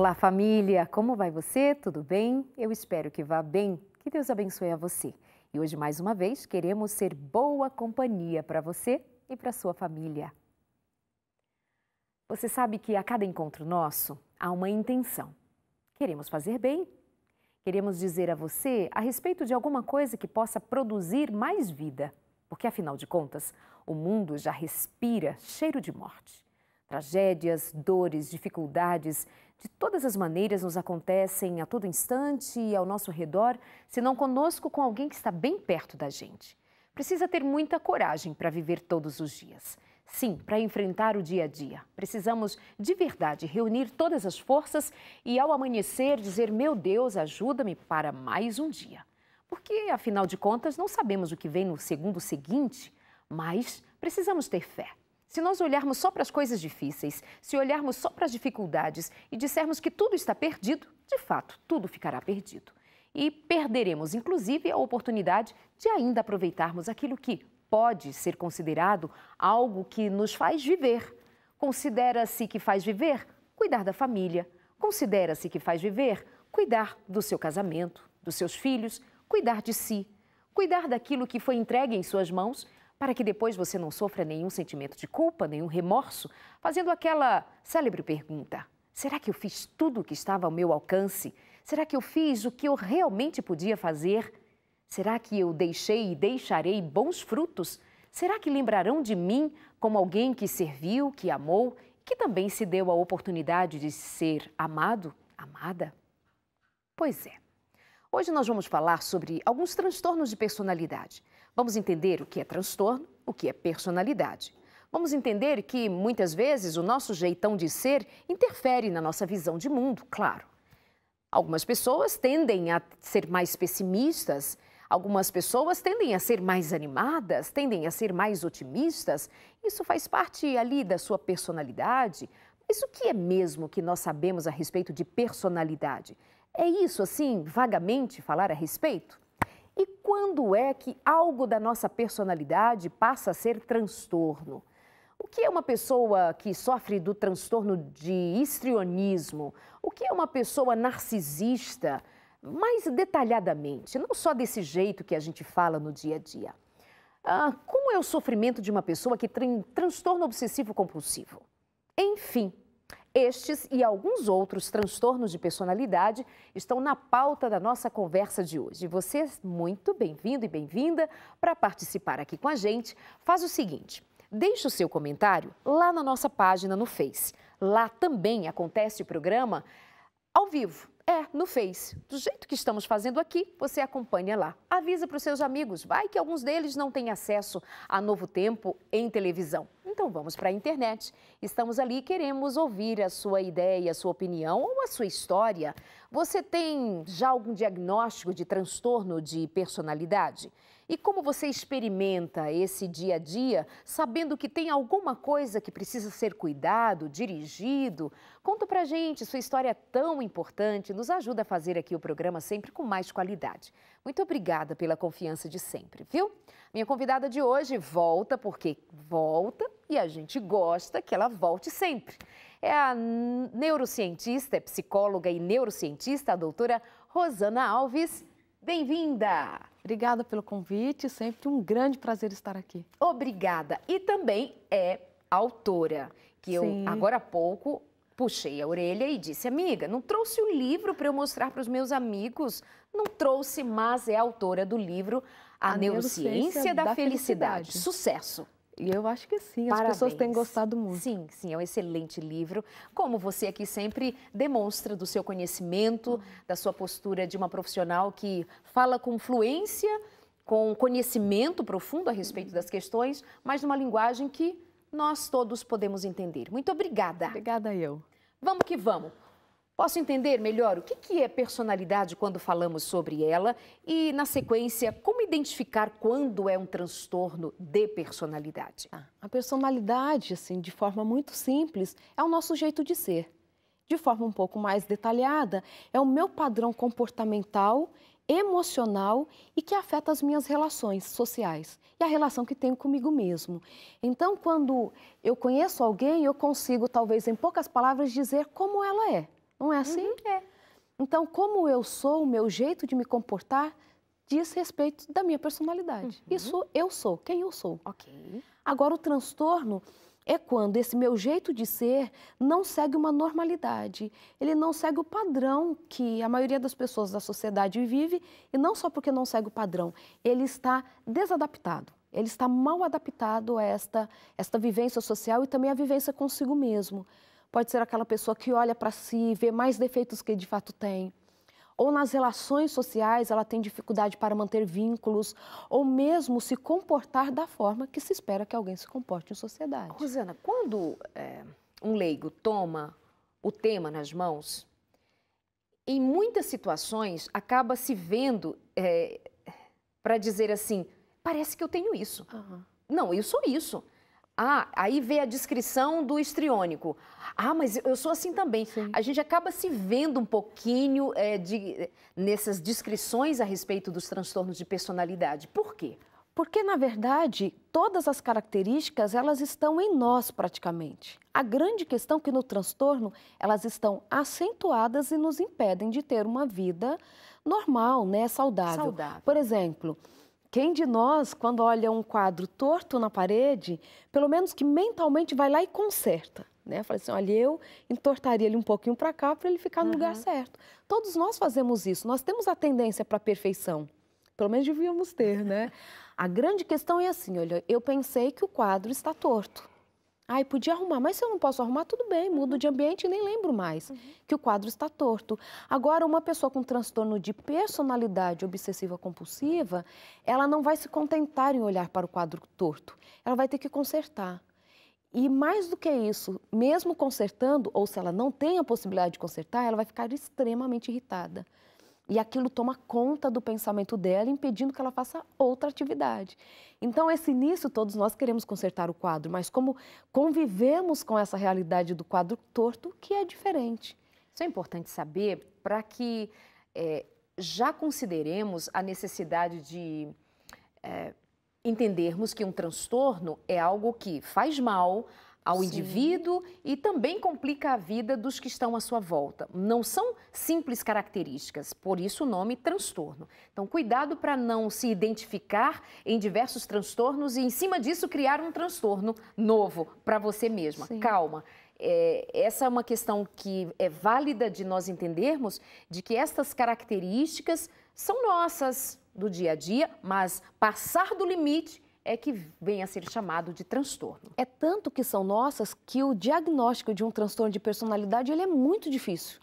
Olá, família! Como vai você? Tudo bem? Eu espero que vá bem. Que Deus abençoe a você. E hoje, mais uma vez, queremos ser boa companhia para você e para sua família. Você sabe que a cada encontro nosso há uma intenção. Queremos fazer bem. Queremos dizer a você a respeito de alguma coisa que possa produzir mais vida. Porque, afinal de contas, o mundo já respira cheiro de morte. Tragédias, dores, dificuldades, de todas as maneiras nos acontecem a todo instante e ao nosso redor, se não conosco, com alguém que está bem perto da gente. Precisa ter muita coragem para viver todos os dias. Sim, para enfrentar o dia a dia. Precisamos de verdade reunir todas as forças e, ao amanhecer, dizer: Meu Deus, ajuda-me para mais um dia. Porque, afinal de contas, não sabemos o que vem no segundo seguinte, mas precisamos ter fé. Se nós olharmos só para as coisas difíceis, se olharmos só para as dificuldades e dissermos que tudo está perdido, de fato, tudo ficará perdido. E perderemos, inclusive, a oportunidade de ainda aproveitarmos aquilo que pode ser considerado algo que nos faz viver. Considera-se que faz viver cuidar da família. Considera-se que faz viver cuidar do seu casamento, dos seus filhos, cuidar de si, cuidar daquilo que foi entregue em suas mãos para que depois você não sofra nenhum sentimento de culpa, nenhum remorso, fazendo aquela célebre pergunta: será que eu fiz tudo o que estava ao meu alcance? Será que eu fiz o que eu realmente podia fazer? Será que eu deixei e deixarei bons frutos? Será que lembrarão de mim como alguém que serviu, que amou, que também se deu a oportunidade de ser amado, amada? Pois é. Hoje nós vamos falar sobre alguns transtornos de personalidade. Vamos entender o que é transtorno, o que é personalidade. Vamos entender que muitas vezes o nosso jeitão de ser interfere na nossa visão de mundo, claro. Algumas pessoas tendem a ser mais pessimistas, algumas pessoas tendem a ser mais animadas, tendem a ser mais otimistas. Isso faz parte ali da sua personalidade. Mas o que é mesmo que nós sabemos a respeito de personalidade? É isso, assim, vagamente falar a respeito? E quando é que algo da nossa personalidade passa a ser transtorno? O que é uma pessoa que sofre do transtorno de histrionismo? O que é uma pessoa narcisista? Mais detalhadamente, não só desse jeito que a gente fala no dia a dia. Ah, como é o sofrimento de uma pessoa que tem transtorno obsessivo compulsivo? Enfim, estes e alguns outros transtornos de personalidade estão na pauta da nossa conversa de hoje. Você é muito bem-vindo e bem-vinda para participar aqui com a gente. Faz o seguinte, deixe o seu comentário lá na nossa página no Face. Lá também acontece o programa ao vivo. É, no Face. Do jeito que estamos fazendo aqui, você acompanha lá. Avisa para os seus amigos, vai que alguns deles não têm acesso a Novo Tempo em televisão. Então vamos para a internet. Estamos ali, queremos ouvir a sua ideia, a sua opinião ou a sua história. Você tem já algum diagnóstico de transtorno de personalidade? E como você experimenta esse dia a dia, sabendo que tem alguma coisa que precisa ser cuidado, dirigido? Conta pra gente, sua história é tão importante, nos ajuda a fazer aqui o programa sempre com mais qualidade. Muito obrigada pela confiança de sempre, viu? Minha convidada de hoje volta porque volta e a gente gosta que ela volte sempre. É a neurocientista, é psicóloga e neurocientista, a doutora Rosana Alves. Bem-vinda! Obrigada pelo convite, sempre um grande prazer estar aqui. Obrigada. E também é autora, que Sim. eu agora há pouco puxei a orelha e disse: "Amiga, não trouxe o livro para eu mostrar para os meus amigos? Não trouxe, mas é autora do livro A, a Neurociência, Neurociência, da, da felicidade. felicidade. Sucesso. E eu acho que sim, Parabéns. as pessoas têm gostado muito. Sim, sim, é um excelente livro. Como você aqui sempre demonstra do seu conhecimento, uhum. da sua postura de uma profissional que fala com fluência, com conhecimento profundo a respeito uhum. das questões, mas numa linguagem que nós todos podemos entender. Muito obrigada. Obrigada eu. Vamos que vamos. Posso entender melhor o que, que é personalidade quando falamos sobre ela e, na sequência, como identificar quando é um transtorno de personalidade? Ah, a personalidade, assim, de forma muito simples, é o nosso jeito de ser. De forma um pouco mais detalhada, é o meu padrão comportamental, emocional e que afeta as minhas relações sociais e a relação que tenho comigo mesmo. Então, quando eu conheço alguém, eu consigo, talvez em poucas palavras, dizer como ela é não é assim? Uhum, é. Então, como eu sou, o meu jeito de me comportar diz respeito da minha personalidade. Uhum. Isso eu sou, quem eu sou. Ok. Agora, o transtorno é quando esse meu jeito de ser não segue uma normalidade, ele não segue o padrão que a maioria das pessoas da sociedade vive, e não só porque não segue o padrão, ele está desadaptado, ele está mal adaptado a esta, esta vivência social e também a vivência consigo mesmo pode ser aquela pessoa que olha para si e vê mais defeitos que de fato tem. Ou nas relações sociais, ela tem dificuldade para manter vínculos, ou mesmo se comportar da forma que se espera que alguém se comporte em sociedade. Rosana, quando é, um leigo toma o tema nas mãos, em muitas situações acaba se vendo é, para dizer assim: parece que eu tenho isso. Uhum. Não, eu sou isso. Ah, aí vê a descrição do histriônico. Ah, mas eu sou assim também. Sim. A gente acaba se vendo um pouquinho é, de, eh, nessas descrições a respeito dos transtornos de personalidade. Por quê? Porque, na verdade, todas as características, elas estão em nós praticamente. A grande questão é que no transtorno, elas estão acentuadas e nos impedem de ter uma vida normal, né, saudável. saudável. Por exemplo, quem de nós, quando olha um quadro torto na parede, pelo menos que mentalmente vai lá e conserta? Né? Fala assim, olha, eu entortaria ele um pouquinho para cá para ele ficar no uhum. lugar certo. Todos nós fazemos isso, nós temos a tendência para a perfeição. Pelo menos devíamos ter, né? a grande questão é assim, olha, eu pensei que o quadro está torto. Ai, podia arrumar, mas se eu não posso arrumar, tudo bem, mudo de uhum. ambiente e nem lembro mais uhum. que o quadro está torto. Agora, uma pessoa com transtorno de personalidade obsessiva compulsiva, ela não vai se contentar em olhar para o quadro torto. Ela vai ter que consertar. E mais do que isso, mesmo consertando, ou se ela não tem a possibilidade de consertar, ela vai ficar extremamente irritada. E aquilo toma conta do pensamento dela, impedindo que ela faça outra atividade. Então, esse início, todos nós queremos consertar o quadro, mas como convivemos com essa realidade do quadro torto, que é diferente. Isso é importante saber para que é, já consideremos a necessidade de é, entendermos que um transtorno é algo que faz mal, ao Sim. indivíduo e também complica a vida dos que estão à sua volta. Não são simples características, por isso o nome transtorno. Então, cuidado para não se identificar em diversos transtornos e, em cima disso, criar um transtorno novo para você mesma. Sim. Calma. É, essa é uma questão que é válida de nós entendermos de que estas características são nossas do dia a dia, mas passar do limite é que vem a ser chamado de transtorno. É tanto que são nossas que o diagnóstico de um transtorno de personalidade ele é muito difícil.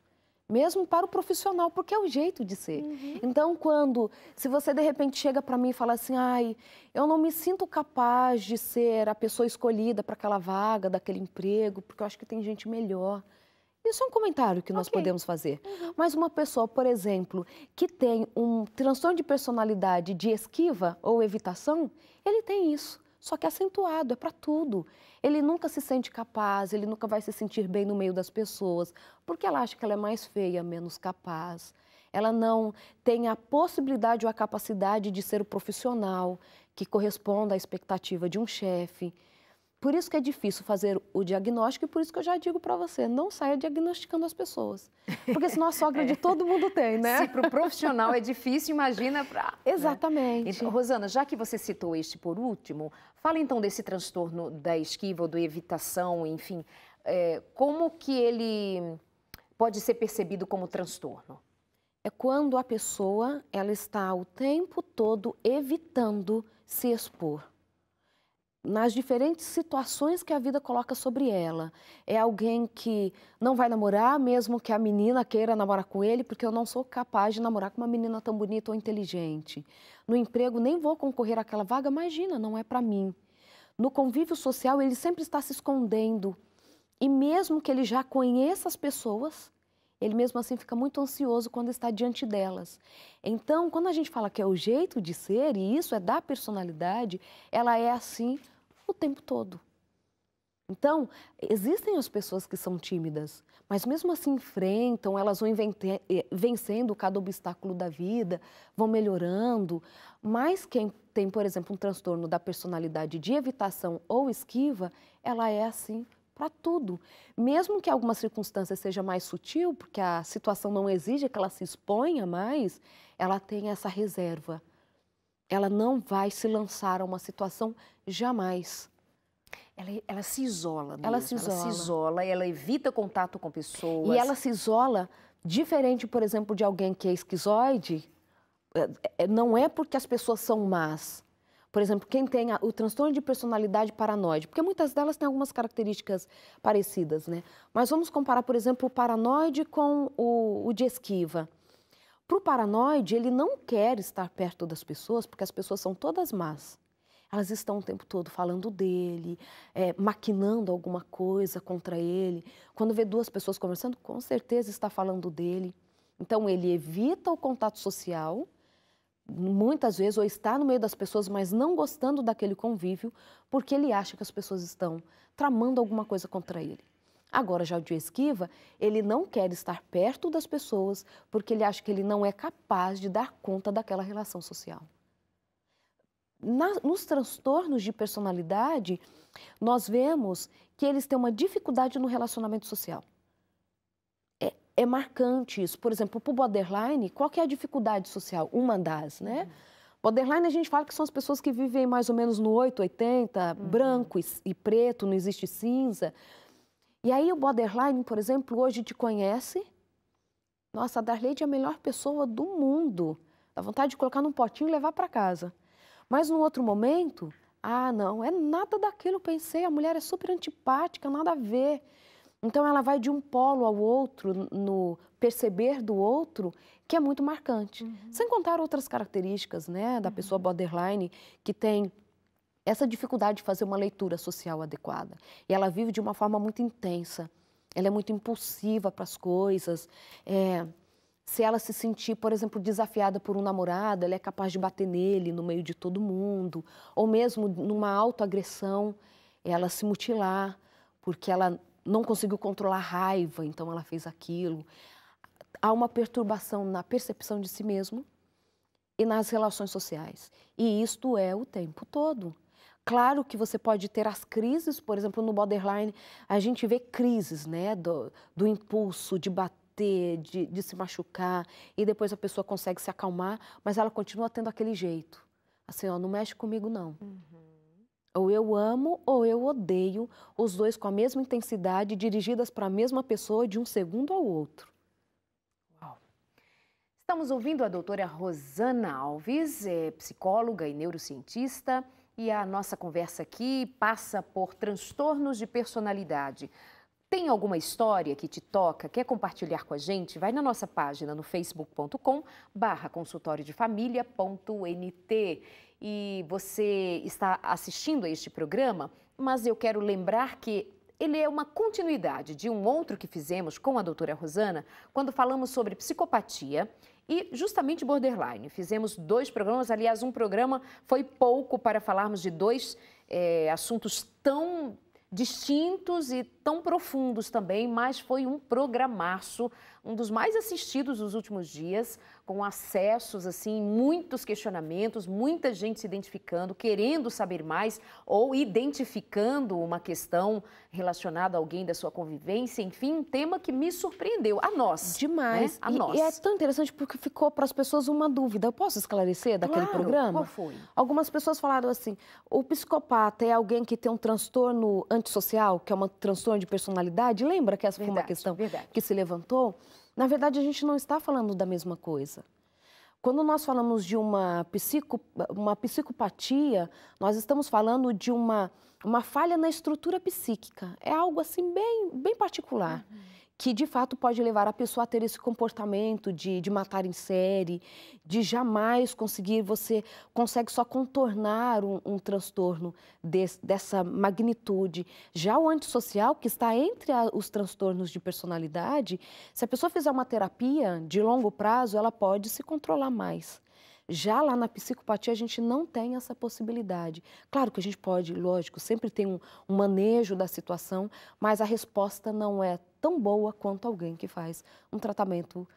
Mesmo para o profissional, porque é o jeito de ser. Uhum. Então, quando, se você de repente chega para mim e fala assim, ai, eu não me sinto capaz de ser a pessoa escolhida para aquela vaga, daquele emprego, porque eu acho que tem gente melhor. Isso é um comentário que nós okay. podemos fazer. Uhum. Mas uma pessoa, por exemplo, que tem um transtorno de personalidade de esquiva ou evitação, ele tem isso. Só que é acentuado, é para tudo. Ele nunca se sente capaz, ele nunca vai se sentir bem no meio das pessoas, porque ela acha que ela é mais feia, menos capaz. Ela não tem a possibilidade ou a capacidade de ser o profissional que corresponda à expectativa de um chefe. Por isso que é difícil fazer o diagnóstico e por isso que eu já digo para você, não saia diagnosticando as pessoas. Porque senão a sogra é. de todo mundo tem, né? Se para o profissional é difícil, imagina para... Né? Exatamente. Né? Então, Rosana, já que você citou este por último, fala então desse transtorno da esquiva ou do evitação, enfim, é, como que ele pode ser percebido como transtorno? É quando a pessoa, ela está o tempo todo evitando se expor nas diferentes situações que a vida coloca sobre ela. É alguém que não vai namorar, mesmo que a menina queira namorar com ele, porque eu não sou capaz de namorar com uma menina tão bonita ou inteligente. No emprego, nem vou concorrer àquela vaga, imagina, não é para mim. No convívio social, ele sempre está se escondendo. E mesmo que ele já conheça as pessoas, ele mesmo assim fica muito ansioso quando está diante delas. Então, quando a gente fala que é o jeito de ser, e isso é da personalidade, ela é assim o tempo todo. Então, existem as pessoas que são tímidas, mas mesmo assim enfrentam, elas vão eh, vencendo cada obstáculo da vida, vão melhorando. Mas quem tem, por exemplo, um transtorno da personalidade de evitação ou esquiva, ela é assim para tudo. Mesmo que alguma circunstância seja mais sutil, porque a situação não exige que ela se exponha mais, ela tem essa reserva ela não vai se lançar a uma situação jamais. Ela, ela se isola mesmo. Ela se isola. Ela se isola, ela evita contato com pessoas. E ela se isola diferente, por exemplo, de alguém que é esquizoide, eh, eh, não é porque as pessoas são más. Por exemplo, quem tem o transtorno de personalidade paranoide, porque muitas delas têm algumas características parecidas, né? Mas vamos comparar, por exemplo, o paranoide com o, o de esquiva. Para o paranoide, ele não quer estar perto das pessoas, porque as pessoas são todas más. Elas estão o tempo todo falando dele, é, maquinando alguma coisa contra ele. Quando vê duas pessoas conversando, com certeza está falando dele. Então, ele evita o contato social, muitas vezes, ou está no meio das pessoas, mas não gostando daquele convívio, porque ele acha que as pessoas estão tramando alguma coisa contra ele. Agora, já o de esquiva, ele não quer estar perto das pessoas porque ele acha que ele não é capaz de dar conta daquela relação social. Na, nos transtornos de personalidade, nós vemos que eles têm uma dificuldade no relacionamento social. É, é marcante isso. Por exemplo, para o borderline, qual é a dificuldade social? Uma das, né? Uhum. Borderline a gente fala que são as pessoas que vivem mais ou menos no 880, uhum. branco e, e preto, não existe cinza. E aí o borderline, por exemplo, hoje te conhece. Nossa, a Darlene é a melhor pessoa do mundo. Dá vontade de colocar num potinho e levar para casa. Mas num outro momento, ah, não, é nada daquilo, pensei, a mulher é super antipática, nada a ver. Então ela vai de um polo ao outro, no perceber do outro, que é muito marcante. Uhum. Sem contar outras características, né, da uhum. pessoa borderline, que tem essa dificuldade de fazer uma leitura social adequada. E ela vive de uma forma muito intensa, ela é muito impulsiva para as coisas. É, se ela se sentir, por exemplo, desafiada por um namorado, ela é capaz de bater nele no meio de todo mundo, ou mesmo numa autoagressão, ela se mutilar, porque ela não conseguiu controlar a raiva, então ela fez aquilo. Há uma perturbação na percepção de si mesmo e nas relações sociais. E isto é o tempo todo. Claro que você pode ter as crises, por exemplo, no borderline, a gente vê crises, né? Do, do impulso, de bater, de, de se machucar, e depois a pessoa consegue se acalmar, mas ela continua tendo aquele jeito. Assim, ó, não mexe comigo, não. Uhum. Ou eu amo ou eu odeio, os dois com a mesma intensidade, dirigidas para a mesma pessoa de um segundo ao outro. Uau. Estamos ouvindo a doutora Rosana Alves, é psicóloga e neurocientista. E a nossa conversa aqui passa por transtornos de personalidade. Tem alguma história que te toca, quer compartilhar com a gente? Vai na nossa página no facebook.com barra consultório de família.nt. E você está assistindo a este programa, mas eu quero lembrar que ele é uma continuidade de um outro que fizemos com a doutora Rosana, quando falamos sobre psicopatia e justamente borderline. Fizemos dois programas, aliás, um programa foi pouco para falarmos de dois é, assuntos tão distintos e tão profundos também, mas foi um programaço, um dos mais assistidos nos últimos dias, com acessos, assim, muitos questionamentos, muita gente se identificando, querendo saber mais ou identificando uma questão relacionada a alguém da sua convivência, enfim, um tema que me surpreendeu, a nós. Né? Demais. Né? A e, nós. E é tão interessante porque ficou para as pessoas uma dúvida. Eu posso esclarecer daquele claro. programa? Qual foi? Algumas pessoas falaram assim, o psicopata é alguém que tem um transtorno antissocial, que é um transtorno questão de personalidade, lembra que essa verdade, foi uma questão verdade. que se levantou? Na verdade, a gente não está falando da mesma coisa. Quando nós falamos de uma, psico, uma psicopatia, nós estamos falando de uma, uma falha na estrutura psíquica. É algo assim bem, bem particular. Uhum que de fato pode levar a pessoa a ter esse comportamento de, de matar em série, de jamais conseguir, você consegue só contornar um, um transtorno dessa magnitude. Já o antissocial, que está entre a, os transtornos de personalidade, se a pessoa fizer uma terapia de longo prazo, ela pode se controlar mais. Já lá na psicopatia, a gente não tem essa possibilidade. Claro que a gente pode, lógico, sempre tem um, um manejo da situação, mas a resposta não é tão boa quanto alguém que faz um tratamento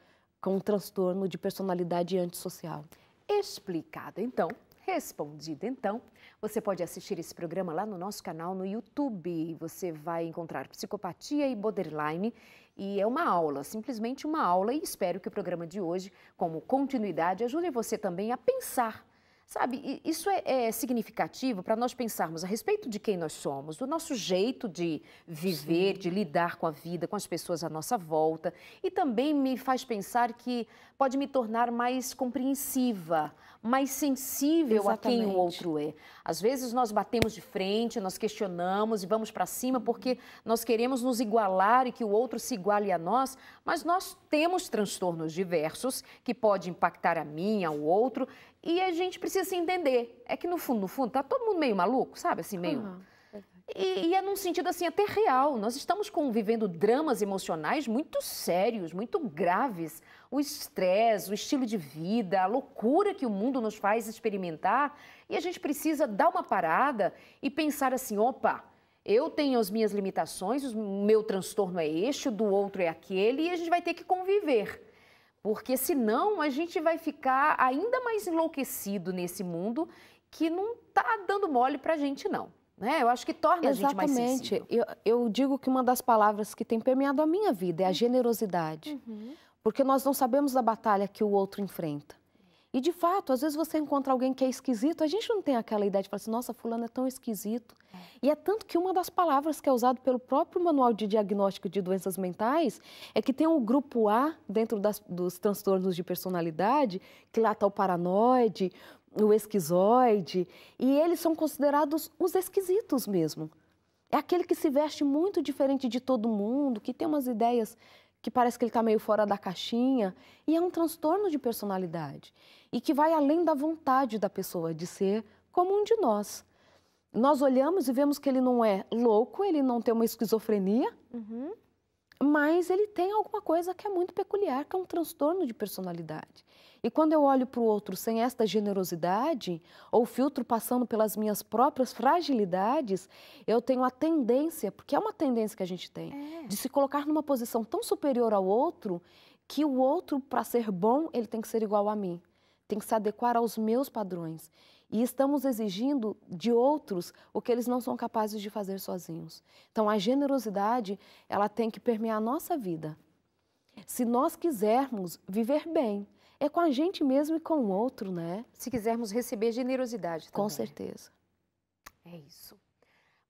com um transtorno de personalidade antissocial. Explicado, então, Respondido então, você pode assistir esse programa lá no nosso canal no YouTube. Você vai encontrar psicopatia e borderline e é uma aula, simplesmente uma aula. E espero que o programa de hoje, como continuidade, ajude você também a pensar. Sabe, isso é, é significativo para nós pensarmos a respeito de quem nós somos, do nosso jeito de viver, Sim. de lidar com a vida, com as pessoas à nossa volta. E também me faz pensar que pode me tornar mais compreensiva, mais sensível Exatamente. a quem o outro é. Às vezes nós batemos de frente, nós questionamos e vamos para cima uhum. porque nós queremos nos igualar e que o outro se iguale a nós, mas nós temos transtornos diversos que pode impactar a mim, ao outro, e a gente precisa se entender. É que no fundo, no fundo, tá todo mundo meio maluco, sabe? Assim, meio. Uhum. E, e, é num sentido assim até real. Nós estamos convivendo dramas emocionais muito sérios, muito graves, o estresse, o estilo de vida, a loucura que o mundo nos faz experimentar. E a gente precisa dar uma parada e pensar assim: opa, eu tenho as minhas limitações, o meu transtorno é este, o do outro é aquele, e a gente vai ter que conviver. Porque senão a gente vai ficar ainda mais enlouquecido nesse mundo que não está dando mole para a gente, não. Né? Eu acho que torna Exatamente. a gente mais sensível. Exatamente. Eu, eu digo que uma das palavras que tem permeado a minha vida é a generosidade. Uhum porque nós não sabemos a batalha que o outro enfrenta. E de fato, às vezes você encontra alguém que é esquisito, a gente não tem aquela ideia de falar assim, nossa, fulano é tão esquisito. É. E é tanto que uma das palavras que é usado pelo próprio Manual de Diagnóstico de Doenças Mentais é que tem o um grupo A dentro das, dos transtornos de personalidade, que lá está o paranoide, o esquizoide, e eles são considerados os esquisitos mesmo. É aquele que se veste muito diferente de todo mundo, que tem umas ideias que parece que ele está meio fora da caixinha, e é um transtorno de personalidade e que vai além da vontade da pessoa de ser como um de nós. Nós olhamos e vemos que ele não é louco, ele não tem uma esquizofrenia, uhum. mas ele tem alguma coisa que é muito peculiar, que é um transtorno de personalidade. E quando eu olho para o outro sem esta generosidade, ou filtro passando pelas minhas próprias fragilidades, eu tenho a tendência, porque é uma tendência que a gente tem, é. de se colocar numa posição tão superior ao outro que o outro, para ser bom, ele tem que ser igual a mim, tem que se adequar aos meus padrões. E estamos exigindo de outros o que eles não são capazes de fazer sozinhos. Então, a generosidade, ela tem que permear a nossa vida. Se nós quisermos viver bem, é com a gente mesmo e com o outro, né? Se quisermos receber generosidade também. Com certeza. É isso.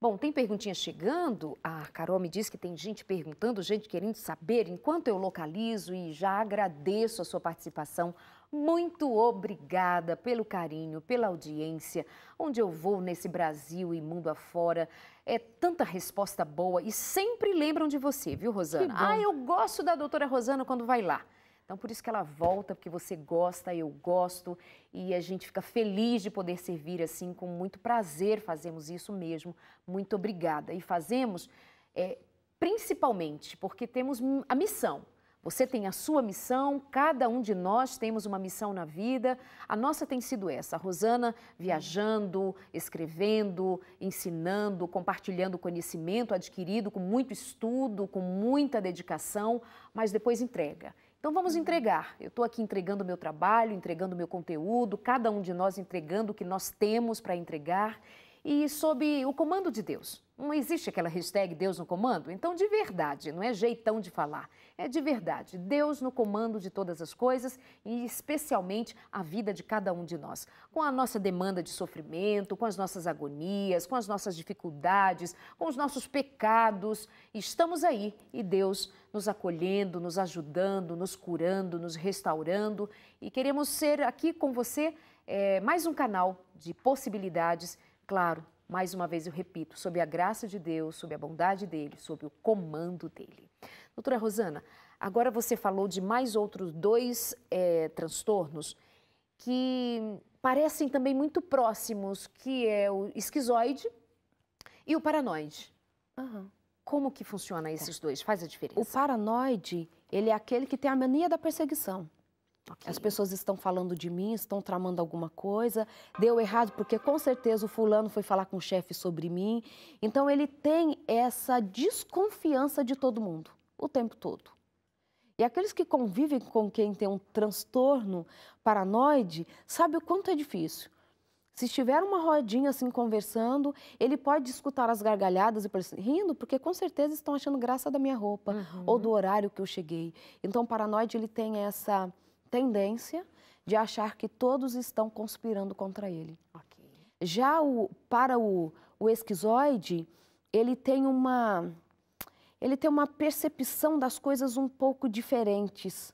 Bom, tem perguntinha chegando. A Carol me diz que tem gente perguntando, gente querendo saber. Enquanto eu localizo e já agradeço a sua participação, muito obrigada pelo carinho, pela audiência. Onde eu vou nesse Brasil e mundo afora, é tanta resposta boa e sempre lembram de você, viu, Rosana? Ah, eu gosto da doutora Rosana quando vai lá. Então, por isso que ela volta, porque você gosta, eu gosto, e a gente fica feliz de poder servir assim, com muito prazer fazemos isso mesmo. Muito obrigada. E fazemos é, principalmente porque temos a missão. Você tem a sua missão, cada um de nós temos uma missão na vida. A nossa tem sido essa: a Rosana viajando, escrevendo, ensinando, compartilhando conhecimento adquirido com muito estudo, com muita dedicação, mas depois entrega. Então vamos entregar. Eu estou aqui entregando o meu trabalho, entregando o meu conteúdo, cada um de nós entregando o que nós temos para entregar e sob o comando de Deus. Não existe aquela hashtag Deus no comando? Então, de verdade, não é jeitão de falar. É de verdade, Deus no comando de todas as coisas e especialmente a vida de cada um de nós. Com a nossa demanda de sofrimento, com as nossas agonias, com as nossas dificuldades, com os nossos pecados, estamos aí e Deus nos acolhendo, nos ajudando, nos curando, nos restaurando e queremos ser aqui com você é, mais um canal de possibilidades, claro mais uma vez eu repito, sob a graça de Deus, sob a bondade dele, sob o comando dele. Doutora Rosana, agora você falou de mais outros dois é, transtornos que parecem também muito próximos, que é o esquizoide e o paranoide. Uhum. Como que funciona tá. esses dois? Faz a diferença? O paranoide, ele é aquele que tem a mania da perseguição. As pessoas estão falando de mim, estão tramando alguma coisa, deu errado, porque com certeza o fulano foi falar com o chefe sobre mim. Então ele tem essa desconfiança de todo mundo, o tempo todo. E aqueles que convivem com quem tem um transtorno paranoide, sabe o quanto é difícil. Se estiver uma rodinha assim conversando, ele pode escutar as gargalhadas e rindo, porque com certeza estão achando graça da minha roupa uhum. ou do horário que eu cheguei. Então, o paranoide ele tem essa tendência de achar que todos estão conspirando contra ele. Okay. Já o, para o, o esquizoide, ele tem uma ele tem uma percepção das coisas um pouco diferentes.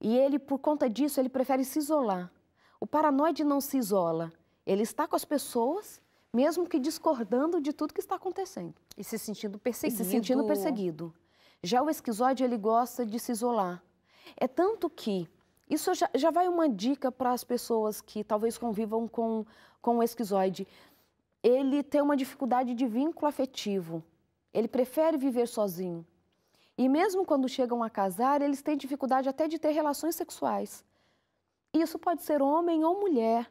E ele, por conta disso, ele prefere se isolar. O paranoide não se isola. Ele está com as pessoas, mesmo que discordando de tudo que está acontecendo. E se sentindo perseguido. E se sentindo perseguido. Já o esquizoide, ele gosta de se isolar. É tanto que isso já, já vai uma dica para as pessoas que talvez convivam com, com o esquizoide. Ele tem uma dificuldade de vínculo afetivo. Ele prefere viver sozinho. E mesmo quando chegam a casar, eles têm dificuldade até de ter relações sexuais. Isso pode ser homem ou mulher,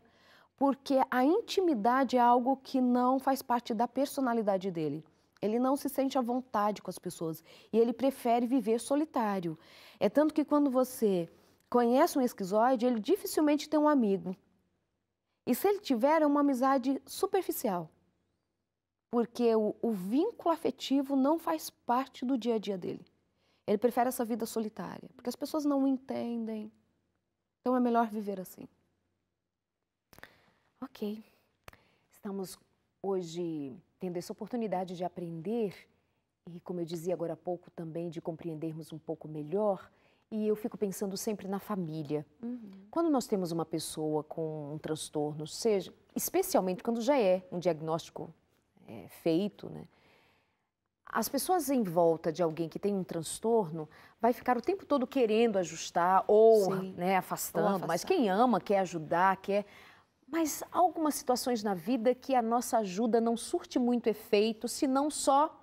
porque a intimidade é algo que não faz parte da personalidade dele. Ele não se sente à vontade com as pessoas e ele prefere viver solitário. É tanto que quando você conhece um esquizoide, ele dificilmente tem um amigo. E se ele tiver, é uma amizade superficial. Porque o, o vínculo afetivo não faz parte do dia a dia dele. Ele prefere essa vida solitária, porque as pessoas não entendem. Então é melhor viver assim. Ok. Estamos hoje tendo essa oportunidade de aprender e, como eu dizia agora há pouco, também de compreendermos um pouco melhor e eu fico pensando sempre na família. Uhum. Quando nós temos uma pessoa com um transtorno, seja, especialmente quando já é um diagnóstico é, feito, né? As pessoas em volta de alguém que tem um transtorno vai ficar o tempo todo querendo ajustar ou, né, afastando, ou afastando, mas quem ama quer ajudar, quer. Mas há algumas situações na vida que a nossa ajuda não surte muito efeito, senão só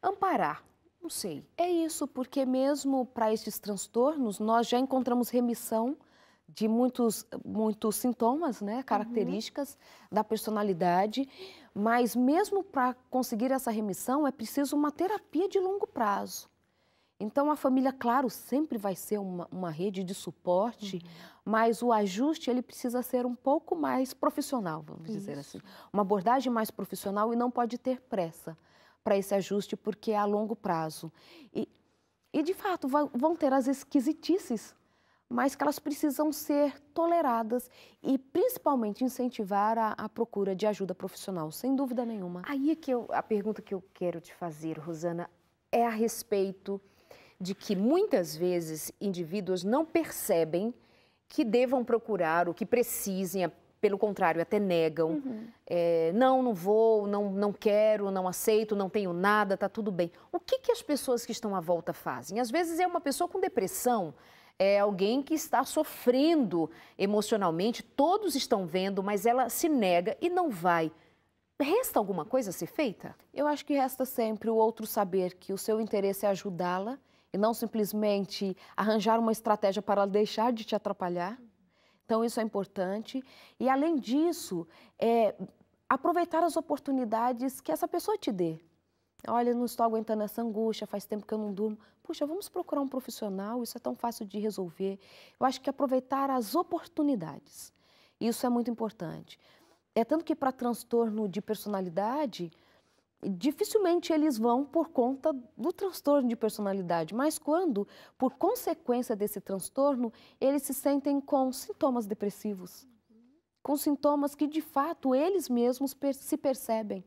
amparar. Não sei. É isso, porque mesmo para esses transtornos, nós já encontramos remissão de muitos, muitos sintomas, né, uhum. características uhum. da personalidade, mas mesmo para conseguir essa remissão é preciso uma terapia de longo prazo. Então a família, claro, sempre vai ser uma, uma rede de suporte, uhum. mas o ajuste ele precisa ser um pouco mais profissional, vamos Isso. dizer assim, uma abordagem mais profissional e não pode ter pressa para esse ajuste, porque é a longo prazo. E, e de fato, vão ter as esquisitices, mas que elas precisam ser toleradas e principalmente incentivar a, a procura de ajuda profissional, sem dúvida nenhuma. Aí é que eu, a pergunta que eu quero te fazer, Rosana, é a respeito de que muitas vezes indivíduos não percebem que devam procurar o que precisem, pelo contrário, até negam. Uhum. É, não, não vou, não, não quero, não aceito, não tenho nada, tá tudo bem. O que, que as pessoas que estão à volta fazem? Às vezes é uma pessoa com depressão, é alguém que está sofrendo emocionalmente, todos estão vendo, mas ela se nega e não vai. Resta alguma coisa a ser feita? Eu acho que resta sempre o outro saber que o seu interesse é ajudá-la e não simplesmente arranjar uma estratégia para ela deixar de te atrapalhar. Então, isso é importante. E, além disso, é, aproveitar as oportunidades que essa pessoa te dê. Olha, não estou aguentando essa angústia, faz tempo que eu não durmo. Puxa, vamos procurar um profissional, isso é tão fácil de resolver. Eu acho que aproveitar as oportunidades, isso é muito importante. É tanto que para transtorno de personalidade, dificilmente eles vão por conta do transtorno de personalidade, mas quando, por consequência desse transtorno, eles se sentem com sintomas depressivos, com sintomas que de fato eles mesmos se percebem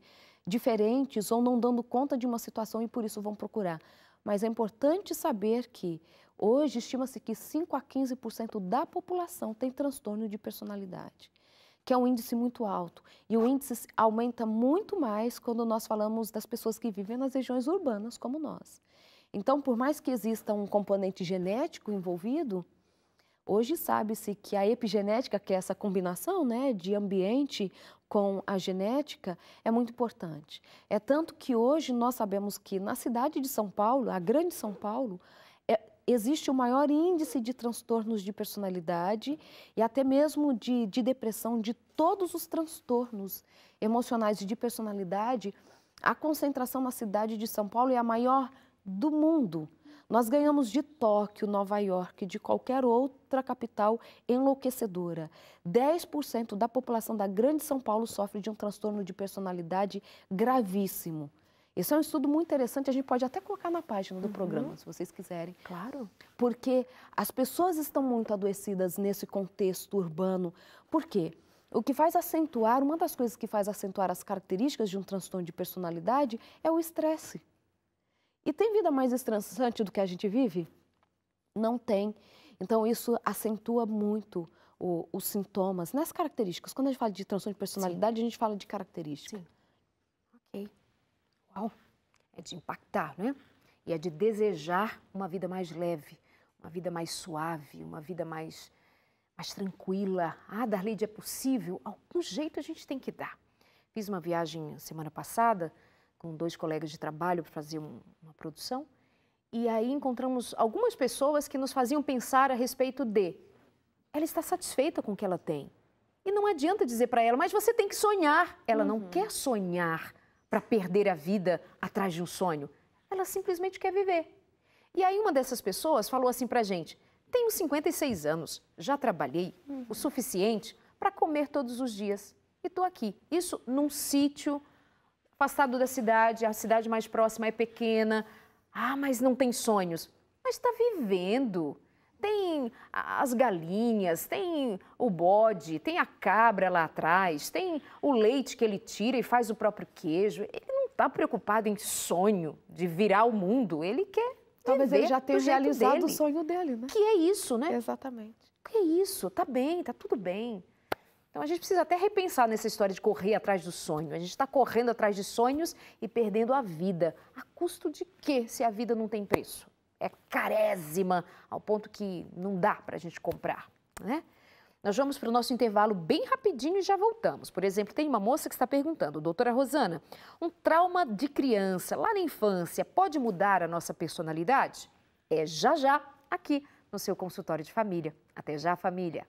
diferentes ou não dando conta de uma situação e por isso vão procurar. Mas é importante saber que hoje estima-se que 5 a 15% da população tem transtorno de personalidade que é um índice muito alto. E o índice aumenta muito mais quando nós falamos das pessoas que vivem nas regiões urbanas, como nós. Então, por mais que exista um componente genético envolvido, hoje sabe-se que a epigenética, que é essa combinação né, de ambiente com a genética, é muito importante. É tanto que hoje nós sabemos que na cidade de São Paulo, a grande São Paulo, existe o maior índice de transtornos de personalidade e até mesmo de, de depressão, de todos os transtornos emocionais e de personalidade. A concentração na cidade de São Paulo é a maior do mundo. Nós ganhamos de Tóquio, Nova York, de qualquer outra capital enlouquecedora. 10% da população da Grande São Paulo sofre de um transtorno de personalidade gravíssimo. Esse é um estudo muito interessante, a gente pode até colocar na página do uhum. programa, se vocês quiserem. Claro. Porque as pessoas estão muito adoecidas nesse contexto urbano. Por quê? O que faz acentuar, uma das coisas que faz acentuar as características de um transtorno de personalidade é o estresse. E tem vida mais estressante do que a gente vive? Não tem. Então, isso acentua muito o, os sintomas, nas características. Quando a gente fala de transtorno de personalidade, Sim. a gente fala de características. Sim. Uau! É de impactar, né? E é de desejar uma vida mais leve, uma vida mais suave, uma vida mais, mais tranquila. Ah, Darlide, é possível? Algum jeito a gente tem que dar. Fiz uma viagem semana passada com dois colegas de trabalho para fazer um, uma produção e aí encontramos algumas pessoas que nos faziam pensar a respeito de ela está satisfeita com o que ela tem. E não adianta dizer para ela, mas você tem que sonhar. Ela uhum. não quer sonhar, para perder a vida atrás de um sonho. Ela simplesmente quer viver. E aí uma dessas pessoas falou assim para gente: tenho 56 anos, já trabalhei uhum. o suficiente para comer todos os dias e estou aqui. Isso num sítio afastado da cidade, a cidade mais próxima é pequena. Ah, mas não tem sonhos. Mas está vivendo. Tem as galinhas, tem o bode, tem a cabra lá atrás, tem o leite que ele tira e faz o próprio queijo. Ele não está preocupado em sonho de virar o mundo, ele quer. Talvez ele já tenha realizado dele. o sonho dele, né? Que é isso, né? Exatamente. Que é isso, tá bem, tá tudo bem. Então a gente precisa até repensar nessa história de correr atrás do sonho. A gente está correndo atrás de sonhos e perdendo a vida. A custo de quê se a vida não tem preço? é carésima, ao ponto que não dá para a gente comprar, né? Nós vamos para o nosso intervalo bem rapidinho e já voltamos. Por exemplo, tem uma moça que está perguntando, doutora Rosana, um trauma de criança lá na infância pode mudar a nossa personalidade? É já já, aqui no seu consultório de família. Até já, família!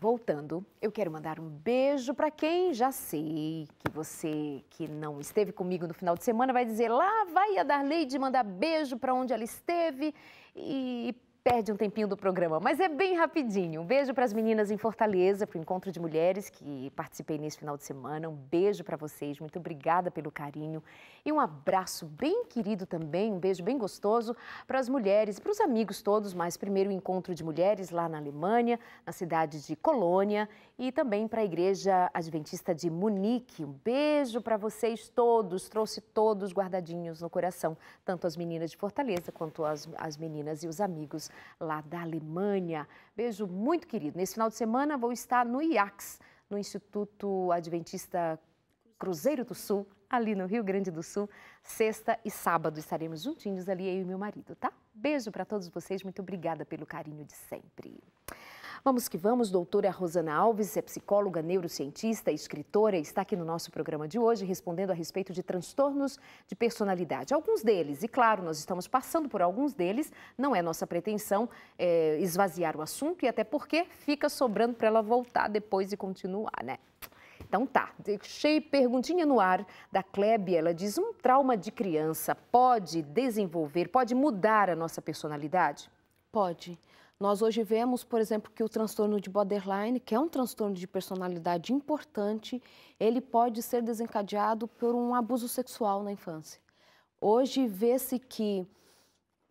Voltando, eu quero mandar um beijo para quem já sei que você que não esteve comigo no final de semana vai dizer lá vai a Darley de mandar beijo para onde ela esteve e perde um tempinho do programa, mas é bem rapidinho. Um beijo para as meninas em Fortaleza, para o Encontro de Mulheres, que participei nesse final de semana. Um beijo para vocês, muito obrigada pelo carinho. E um abraço bem querido também, um beijo bem gostoso para as mulheres, para os amigos todos, mas primeiro o Encontro de Mulheres lá na Alemanha, na cidade de Colônia, e também para a Igreja Adventista de Munique. Um beijo para vocês todos, trouxe todos guardadinhos no coração, tanto as meninas de Fortaleza quanto as, as meninas e os amigos lá da Alemanha. Beijo muito querido. Nesse final de semana vou estar no IACS, no Instituto Adventista Cruzeiro do Sul, ali no Rio Grande do Sul. Sexta e sábado estaremos juntinhos ali, eu e meu marido, tá? Beijo para todos vocês, muito obrigada pelo carinho de sempre. Vamos que vamos, doutora Rosana Alves, é psicóloga, neurocientista, escritora, está aqui no nosso programa de hoje respondendo a respeito de transtornos de personalidade. Alguns deles, e claro, nós estamos passando por alguns deles, não é nossa pretensão é, esvaziar o assunto e até porque fica sobrando para ela voltar depois e continuar, né? Então tá, deixei perguntinha no ar da Klebe. Ela diz: um trauma de criança pode desenvolver, pode mudar a nossa personalidade? Pode. Nós hoje vemos, por exemplo, que o transtorno de borderline, que é um transtorno de personalidade importante, ele pode ser desencadeado por um abuso sexual na infância. Hoje vê-se que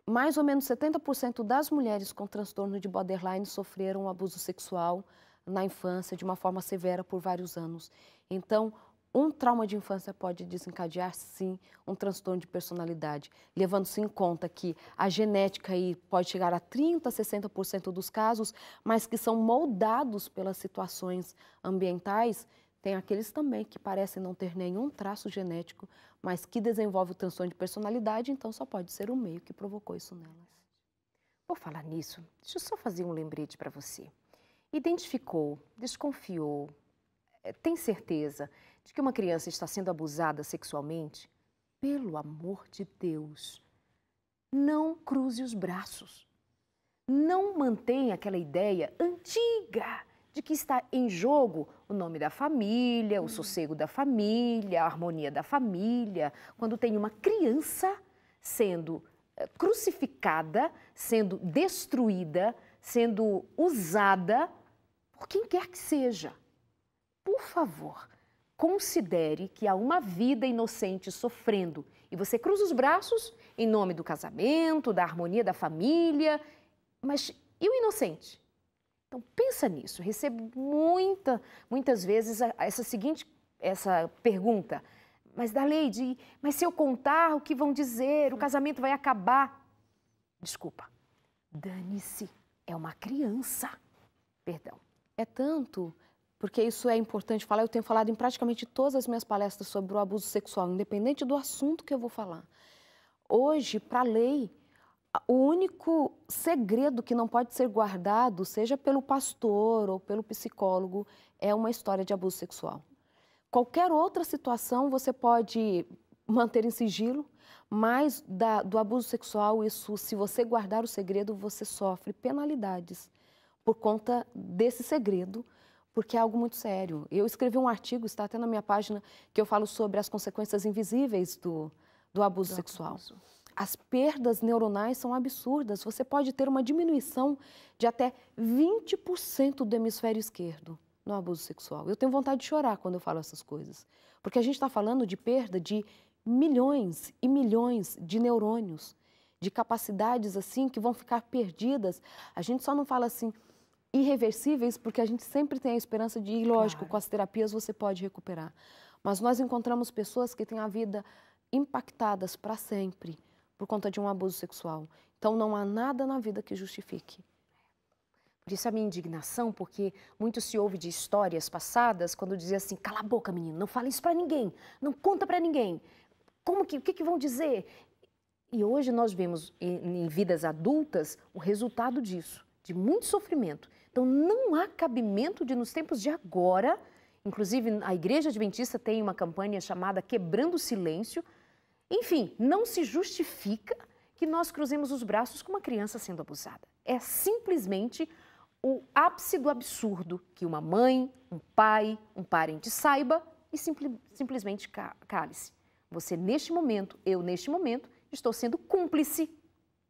mais ou menos 70% das mulheres com transtorno de borderline sofreram um abuso sexual na infância de uma forma severa por vários anos. Então, um trauma de infância pode desencadear, sim, um transtorno de personalidade, levando-se em conta que a genética aí pode chegar a 30%, 60% dos casos, mas que são moldados pelas situações ambientais. Tem aqueles também que parecem não ter nenhum traço genético, mas que desenvolve o transtorno de personalidade, então só pode ser o meio que provocou isso nelas. Por falar nisso, deixa eu só fazer um lembrete para você. Identificou, desconfiou, eh, tem certeza de que uma criança está sendo abusada sexualmente, pelo amor de Deus, não cruze os braços. Não mantenha aquela ideia antiga de que está em jogo o nome da família, o hum. sossego da família, a harmonia da família, quando tem uma criança sendo eh, crucificada, sendo destruída, sendo usada por quem quer que seja. Por favor, Considere que há uma vida inocente sofrendo e você cruza os braços em nome do casamento, da harmonia da família, mas e o inocente? Então pensa nisso. Recebo muita, muitas vezes essa seguinte essa pergunta: mas da Lady, mas se eu contar o que vão dizer, o hum. casamento vai acabar? Desculpa. Dane-se, é uma criança. Perdão. É tanto porque isso é importante falar. Eu tenho falado em praticamente todas as minhas palestras sobre o abuso sexual, independente do assunto que eu vou falar. Hoje, para a lei, o único segredo que não pode ser guardado, seja pelo pastor ou pelo psicólogo, é uma história de abuso sexual. Qualquer outra situação você pode manter em sigilo, mas da, do abuso sexual, isso, se você guardar o segredo, você sofre penalidades por conta desse segredo porque é algo muito sério. Eu escrevi um artigo, está até na minha página, que eu falo sobre as consequências invisíveis do, do abuso do sexual. Abuso. As perdas neuronais são absurdas. Você pode ter uma diminuição de até 20% do hemisfério esquerdo no abuso sexual. Eu tenho vontade de chorar quando eu falo essas coisas, porque a gente está falando de perda de milhões e milhões de neurônios, de capacidades assim que vão ficar perdidas. A gente só não fala assim, irreversíveis, porque a gente sempre tem a esperança de, lógico, claro. com as terapias você pode recuperar. Mas nós encontramos pessoas que têm a vida impactadas para sempre por conta de um abuso sexual. Então não há nada na vida que justifique. Por isso a minha indignação, porque muito se ouve de histórias passadas quando dizia assim: cala a boca, menino, não fala isso para ninguém, não conta para ninguém. Como que, o que, que vão dizer? E hoje nós vemos em, em vidas adultas o resultado disso, de muito sofrimento então, não há cabimento de, nos tempos de agora, inclusive a Igreja Adventista tem uma campanha chamada Quebrando o Silêncio. Enfim, não se justifica que nós cruzemos os braços com uma criança sendo abusada. É simplesmente o ápice do absurdo que uma mãe, um pai, um parente saiba e simple, simplesmente cale-se. Você, neste momento, eu, neste momento, estou sendo cúmplice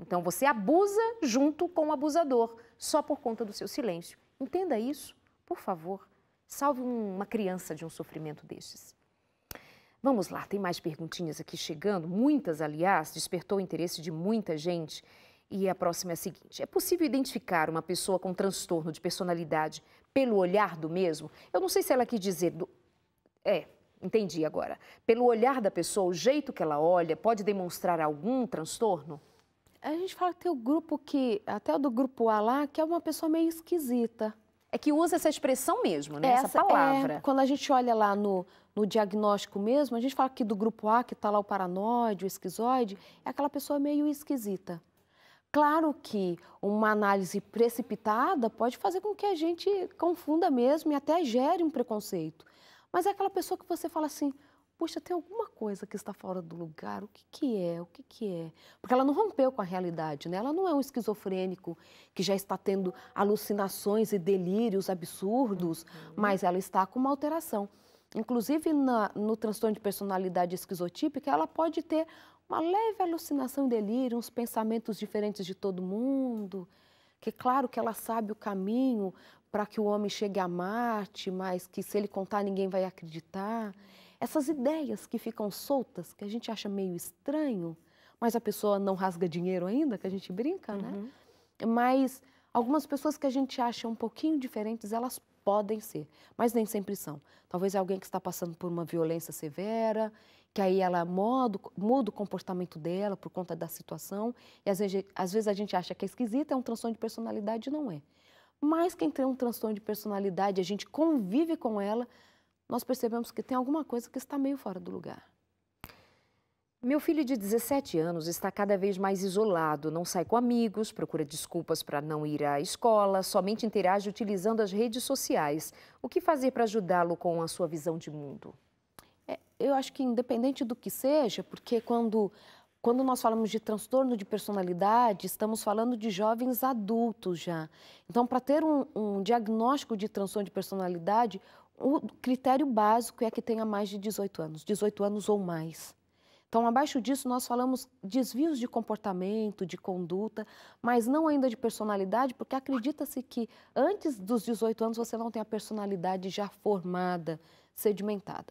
então você abusa junto com o abusador, só por conta do seu silêncio. Entenda isso, por favor. Salve uma criança de um sofrimento destes. Vamos lá, tem mais perguntinhas aqui chegando, muitas, aliás, despertou o interesse de muita gente. E a próxima é a seguinte: é possível identificar uma pessoa com transtorno de personalidade pelo olhar do mesmo? Eu não sei se ela quis dizer. Do... É, entendi agora. Pelo olhar da pessoa, o jeito que ela olha, pode demonstrar algum transtorno? A gente fala que tem o grupo que, até o do grupo A lá, que é uma pessoa meio esquisita. É que usa essa expressão mesmo, né? Essa, essa é, palavra. É, quando a gente olha lá no, no diagnóstico mesmo, a gente fala que do grupo A, que está lá o paranoide, o esquizoide, é aquela pessoa meio esquisita. Claro que uma análise precipitada pode fazer com que a gente confunda mesmo e até gere um preconceito. Mas é aquela pessoa que você fala assim, Puxa, tem alguma coisa que está fora do lugar, o que, que é, o que, que é? Porque ela não rompeu com a realidade, né? Ela não é um esquizofrênico que já está tendo alucinações e delírios absurdos, uhum. mas ela está com uma alteração. Inclusive, na, no transtorno de personalidade esquizotípica, ela pode ter uma leve alucinação e delírio, uns pensamentos diferentes de todo mundo, que claro que ela sabe o caminho para que o homem chegue a Marte, mas que se ele contar ninguém vai acreditar. Essas ideias que ficam soltas, que a gente acha meio estranho, mas a pessoa não rasga dinheiro ainda, que a gente brinca, né? uhum. né? Mas algumas pessoas que a gente acha um pouquinho diferentes, elas podem ser, mas nem sempre são. Talvez alguém que está passando por uma violência severa, que aí ela muda, muda o comportamento dela por conta da situação, e às vezes, às vezes a gente acha que é esquisita, é um transtorno de personalidade, não é. Mas quem tem um transtorno de personalidade, a gente convive com ela, nós percebemos que tem alguma coisa que está meio fora do lugar. Meu filho de 17 anos está cada vez mais isolado, não sai com amigos, procura desculpas para não ir à escola, somente interage utilizando as redes sociais. O que fazer para ajudá-lo com a sua visão de mundo? É, eu acho que independente do que seja, porque quando, quando nós falamos de transtorno de personalidade, estamos falando de jovens adultos já. Então, para ter um, um diagnóstico de transtorno de personalidade, o critério básico é que tenha mais de 18 anos, 18 anos ou mais. Então, abaixo disso, nós falamos desvios de comportamento, de conduta, mas não ainda de personalidade, porque acredita-se que antes dos 18 anos você não tem a personalidade já formada, sedimentada.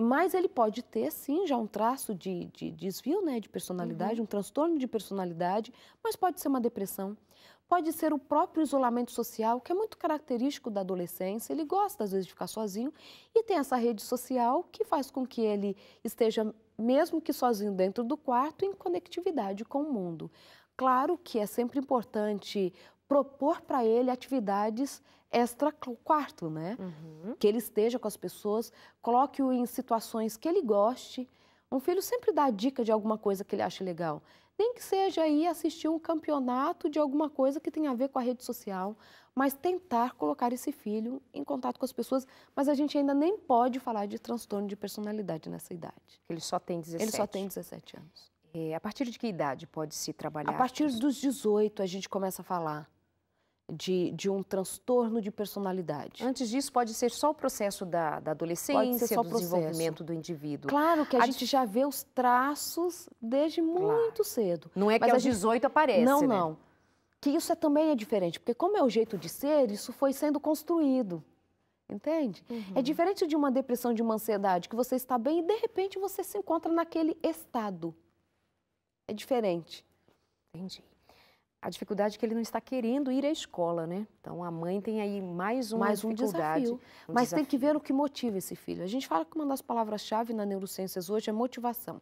Mas ele pode ter, sim, já um traço de, de desvio né, de personalidade, uhum. um transtorno de personalidade, mas pode ser uma depressão, Pode ser o próprio isolamento social, que é muito característico da adolescência. Ele gosta, às vezes, de ficar sozinho e tem essa rede social que faz com que ele esteja, mesmo que sozinho dentro do quarto, em conectividade com o mundo. Claro que é sempre importante propor para ele atividades extra quarto, né? Uhum. Que ele esteja com as pessoas, coloque-o em situações que ele goste. Um filho sempre dá dica de alguma coisa que ele acha legal nem que seja aí assistir um campeonato de alguma coisa que tenha a ver com a rede social, mas tentar colocar esse filho em contato com as pessoas, mas a gente ainda nem pode falar de transtorno de personalidade nessa idade. Ele só tem 17. Ele só tem 17 anos. É, a partir de que idade pode se trabalhar? A partir dos 18 a gente começa a falar de, de um transtorno de personalidade. Antes disso, pode ser só o processo da, da adolescência, do processo. desenvolvimento do indivíduo. Claro que a, a gente já vê os traços desde claro. muito cedo. Não é que aos gente... 18 aparece, Não, né? não. Que isso é, também é diferente, porque como é o jeito de ser, isso foi sendo construído. Entende? Uhum. É diferente de uma depressão, de uma ansiedade, que você está bem e de repente você se encontra naquele estado. É diferente. Entendi a dificuldade é que ele não está querendo ir à escola, né? Então a mãe tem aí mais uma mais dificuldade. Um desafio. Um Mas desafio. tem que ver o que motiva esse filho. A gente fala que uma das palavras-chave na neurociências hoje é motivação.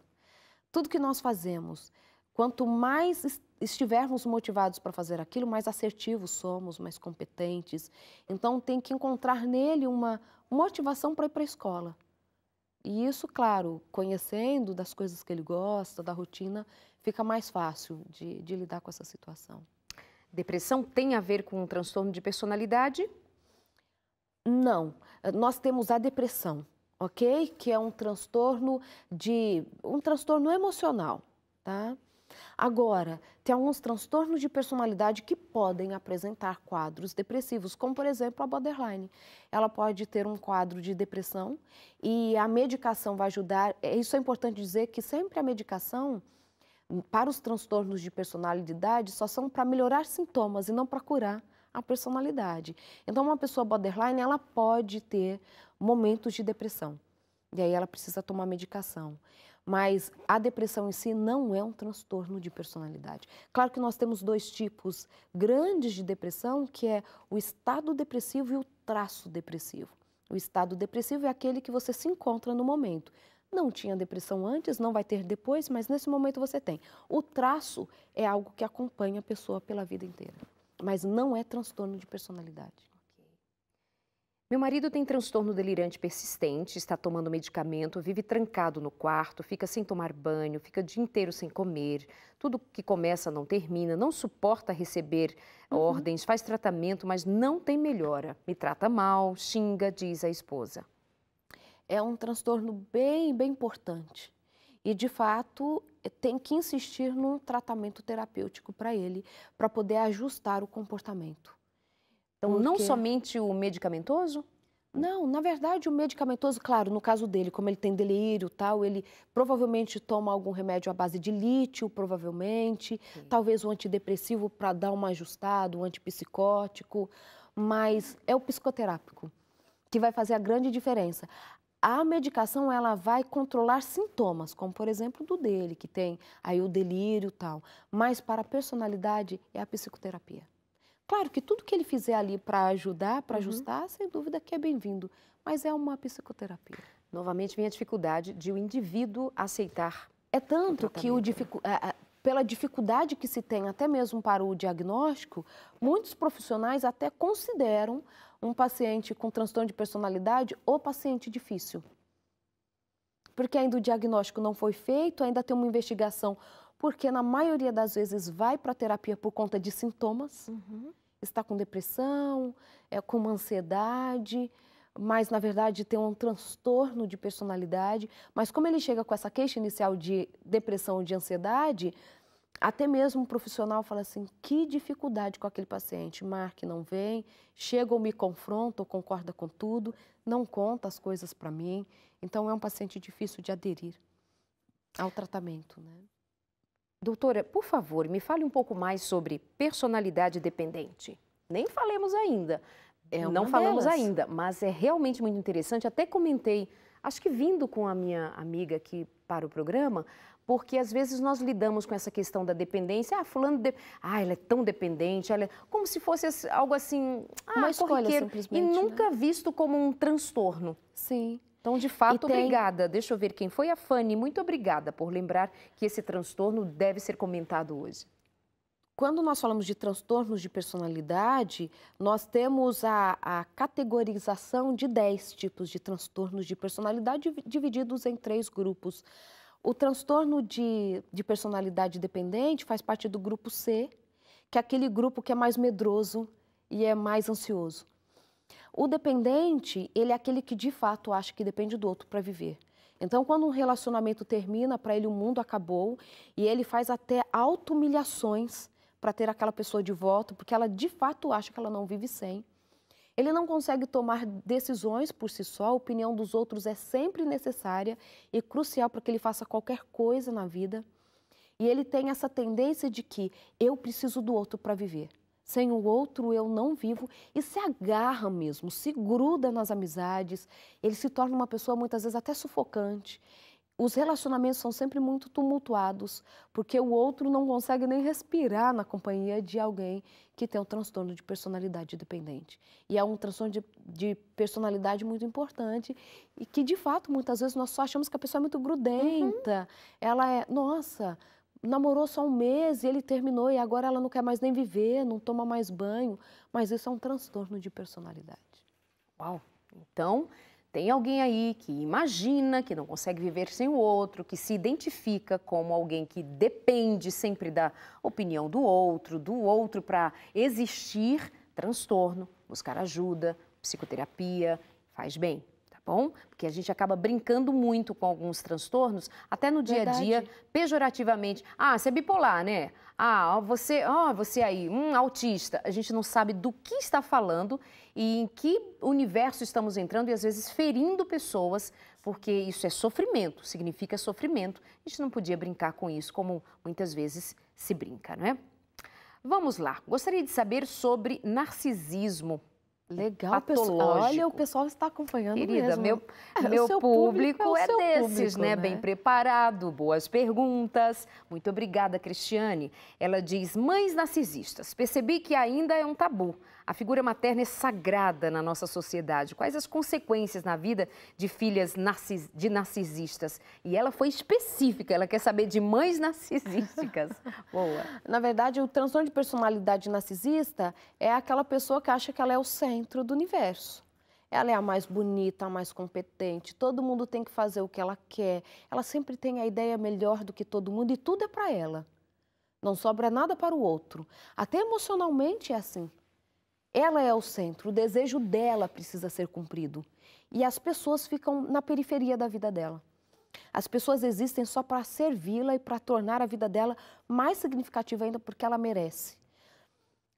Tudo que nós fazemos, quanto mais estivermos motivados para fazer aquilo, mais assertivos somos, mais competentes. Então tem que encontrar nele uma motivação para ir para a escola. E isso, claro, conhecendo das coisas que ele gosta, da rotina, fica mais fácil de, de lidar com essa situação. Depressão tem a ver com um transtorno de personalidade? Não. Nós temos a depressão, ok? Que é um transtorno de um transtorno emocional, tá? Agora, tem alguns transtornos de personalidade que podem apresentar quadros depressivos, como por exemplo a borderline. Ela pode ter um quadro de depressão e a medicação vai ajudar. É, isso é importante dizer que sempre a medicação para os transtornos de personalidade só são para melhorar sintomas e não para curar a personalidade. Então, uma pessoa borderline, ela pode ter momentos de depressão. E aí ela precisa tomar medicação. Mas a depressão em si não é um transtorno de personalidade. Claro que nós temos dois tipos grandes de depressão, que é o estado depressivo e o traço depressivo. O estado depressivo é aquele que você se encontra no momento não tinha depressão antes, não vai ter depois, mas nesse momento você tem. O traço é algo que acompanha a pessoa pela vida inteira, mas não é transtorno de personalidade. Meu marido tem transtorno delirante persistente, está tomando medicamento, vive trancado no quarto, fica sem tomar banho, fica o dia inteiro sem comer, tudo que começa não termina, não suporta receber uhum. ordens, faz tratamento, mas não tem melhora. Me trata mal, xinga, diz a esposa é um transtorno bem, bem importante. E, de fato, tem que insistir num tratamento terapêutico para ele, para poder ajustar o comportamento. Então, Porque... não somente o medicamentoso? Não, na verdade, o medicamentoso, claro, no caso dele, como ele tem delírio tal, ele provavelmente toma algum remédio à base de lítio, provavelmente, Sim. talvez um antidepressivo para dar um ajustado um antipsicótico, mas é o psicoterápico que vai fazer a grande diferença a medicação ela vai controlar sintomas, como por exemplo do dele, que tem aí o delírio tal. Mas para a personalidade é a psicoterapia. Claro que tudo que ele fizer ali para ajudar, para uhum. ajustar, sem dúvida que é bem-vindo, mas é uma psicoterapia. Novamente, minha dificuldade de o indivíduo aceitar. É tanto o que o dificu pela dificuldade que se tem, até mesmo para o diagnóstico, muitos profissionais até consideram um paciente com transtorno de personalidade ou paciente difícil. Porque ainda o diagnóstico não foi feito, ainda tem uma investigação, porque na maioria das vezes vai para a terapia por conta de sintomas. Uhum. Está com depressão, é com uma ansiedade, mas na verdade tem um transtorno de personalidade. Mas como ele chega com essa queixa inicial de depressão ou de ansiedade, até mesmo um profissional fala assim: que dificuldade com aquele paciente. Marque não vem, chega ou me confronta ou concorda com tudo, não conta as coisas para mim. Então, é um paciente difícil de aderir ao tratamento. Né? Doutora, por favor, me fale um pouco mais sobre personalidade dependente. Nem falemos ainda. É não falamos delas. ainda, mas é realmente muito interessante. Até comentei, acho que vindo com a minha amiga aqui para o programa, porque às vezes nós lidamos com essa questão da dependência. Ah, fulano, de... ah, ela é tão dependente, ela é... como se fosse algo assim, ah, uma escolha simplesmente, e nunca né? visto como um transtorno. Sim. Então, de fato, tem... obrigada. Deixa eu ver quem foi a Fanny. Muito obrigada por lembrar que esse transtorno deve ser comentado hoje. Quando nós falamos de transtornos de personalidade, nós temos a, a categorização de 10 tipos de transtornos de personalidade divididos em três grupos o transtorno de, de personalidade dependente faz parte do grupo C, que é aquele grupo que é mais medroso e é mais ansioso. O dependente, ele é aquele que de fato acha que depende do outro para viver. Então, quando um relacionamento termina, para ele o mundo acabou e ele faz até auto-humilhações para ter aquela pessoa de volta, porque ela de fato acha que ela não vive sem. Ele não consegue tomar decisões por si só, a opinião dos outros é sempre necessária e crucial para que ele faça qualquer coisa na vida. E ele tem essa tendência de que eu preciso do outro para viver. Sem o outro eu não vivo e se agarra mesmo, se gruda nas amizades. Ele se torna uma pessoa muitas vezes até sufocante os relacionamentos são sempre muito tumultuados, porque o outro não consegue nem respirar na companhia de alguém que tem um transtorno de personalidade dependente. E é um transtorno de, de personalidade muito importante e que, de fato, muitas vezes nós só achamos que a pessoa é muito grudenta. Uhum. Ela é, nossa, namorou só um mês e ele terminou e agora ela não quer mais nem viver, não toma mais banho. Mas isso é um transtorno de personalidade. Uau! Então, tem alguém aí que imagina que não consegue viver sem o outro, que se identifica como alguém que depende sempre da opinião do outro, do outro para existir transtorno, buscar ajuda, psicoterapia, faz bem bom? Porque a gente acaba brincando muito com alguns transtornos, até no dia Verdade. a dia, pejorativamente. Ah, você é bipolar, né? Ah, você, oh, você aí, um autista. A gente não sabe do que está falando e em que universo estamos entrando e às vezes ferindo pessoas, porque isso é sofrimento, significa sofrimento. A gente não podia brincar com isso como muitas vezes se brinca, não é? Vamos lá. Gostaria de saber sobre narcisismo. Legal, pessoal. Olha, o pessoal está acompanhando Querida, mesmo. meu, é, meu público, público, é, é desses, público, né? né? Bem preparado, boas perguntas. Muito obrigada, Cristiane. Ela diz: mães narcisistas, percebi que ainda é um tabu. A figura materna é sagrada na nossa sociedade. Quais as consequências na vida de filhas narcis, de narcisistas? E ela foi específica, ela quer saber de mães narcisísticas. Boa. Na verdade, o transtorno de personalidade narcisista é aquela pessoa que acha que ela é o centro do universo. Ela é a mais bonita, a mais competente, todo mundo tem que fazer o que ela quer, ela sempre tem a ideia melhor do que todo mundo e tudo é para ela. Não sobra nada para o outro. Até emocionalmente é assim. Ela é o centro, o desejo dela precisa ser cumprido. E as pessoas ficam na periferia da vida dela. As pessoas existem só para servi-la e para tornar a vida dela mais significativa ainda porque ela merece.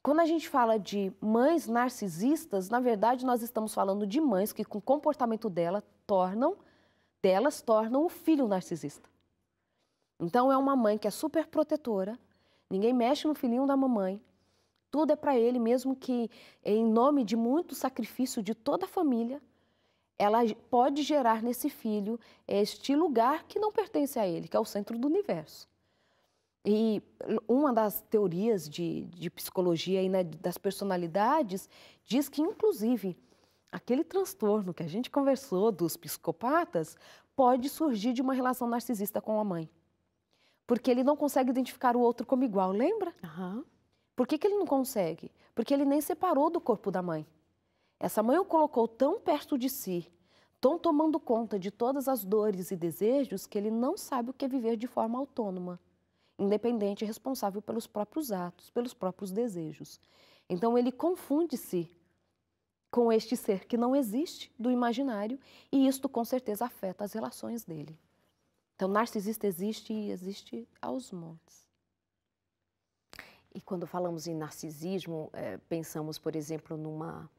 Quando a gente fala de mães narcisistas, na verdade nós estamos falando de mães que com o comportamento dela tornam delas tornam o filho narcisista. Então é uma mãe que é super protetora, ninguém mexe no filhinho da mamãe, tudo é para ele, mesmo que em nome de muito sacrifício de toda a família, ela pode gerar nesse filho este lugar que não pertence a ele, que é o centro do universo. E uma das teorias de, de psicologia e né, das personalidades diz que, inclusive, aquele transtorno que a gente conversou dos psicopatas pode surgir de uma relação narcisista com a mãe. Porque ele não consegue identificar o outro como igual, lembra? Uhum. Por que, que ele não consegue? Porque ele nem separou do corpo da mãe. Essa mãe o colocou tão perto de si, tão tomando conta de todas as dores e desejos que ele não sabe o que é viver de forma autônoma, independente e responsável pelos próprios atos, pelos próprios desejos. Então ele confunde-se com este ser que não existe do imaginário e isto com certeza afeta as relações dele. Então, narcisista existe e existe aos montes. E quando falamos em narcisismo, é, pensamos, por exemplo, numa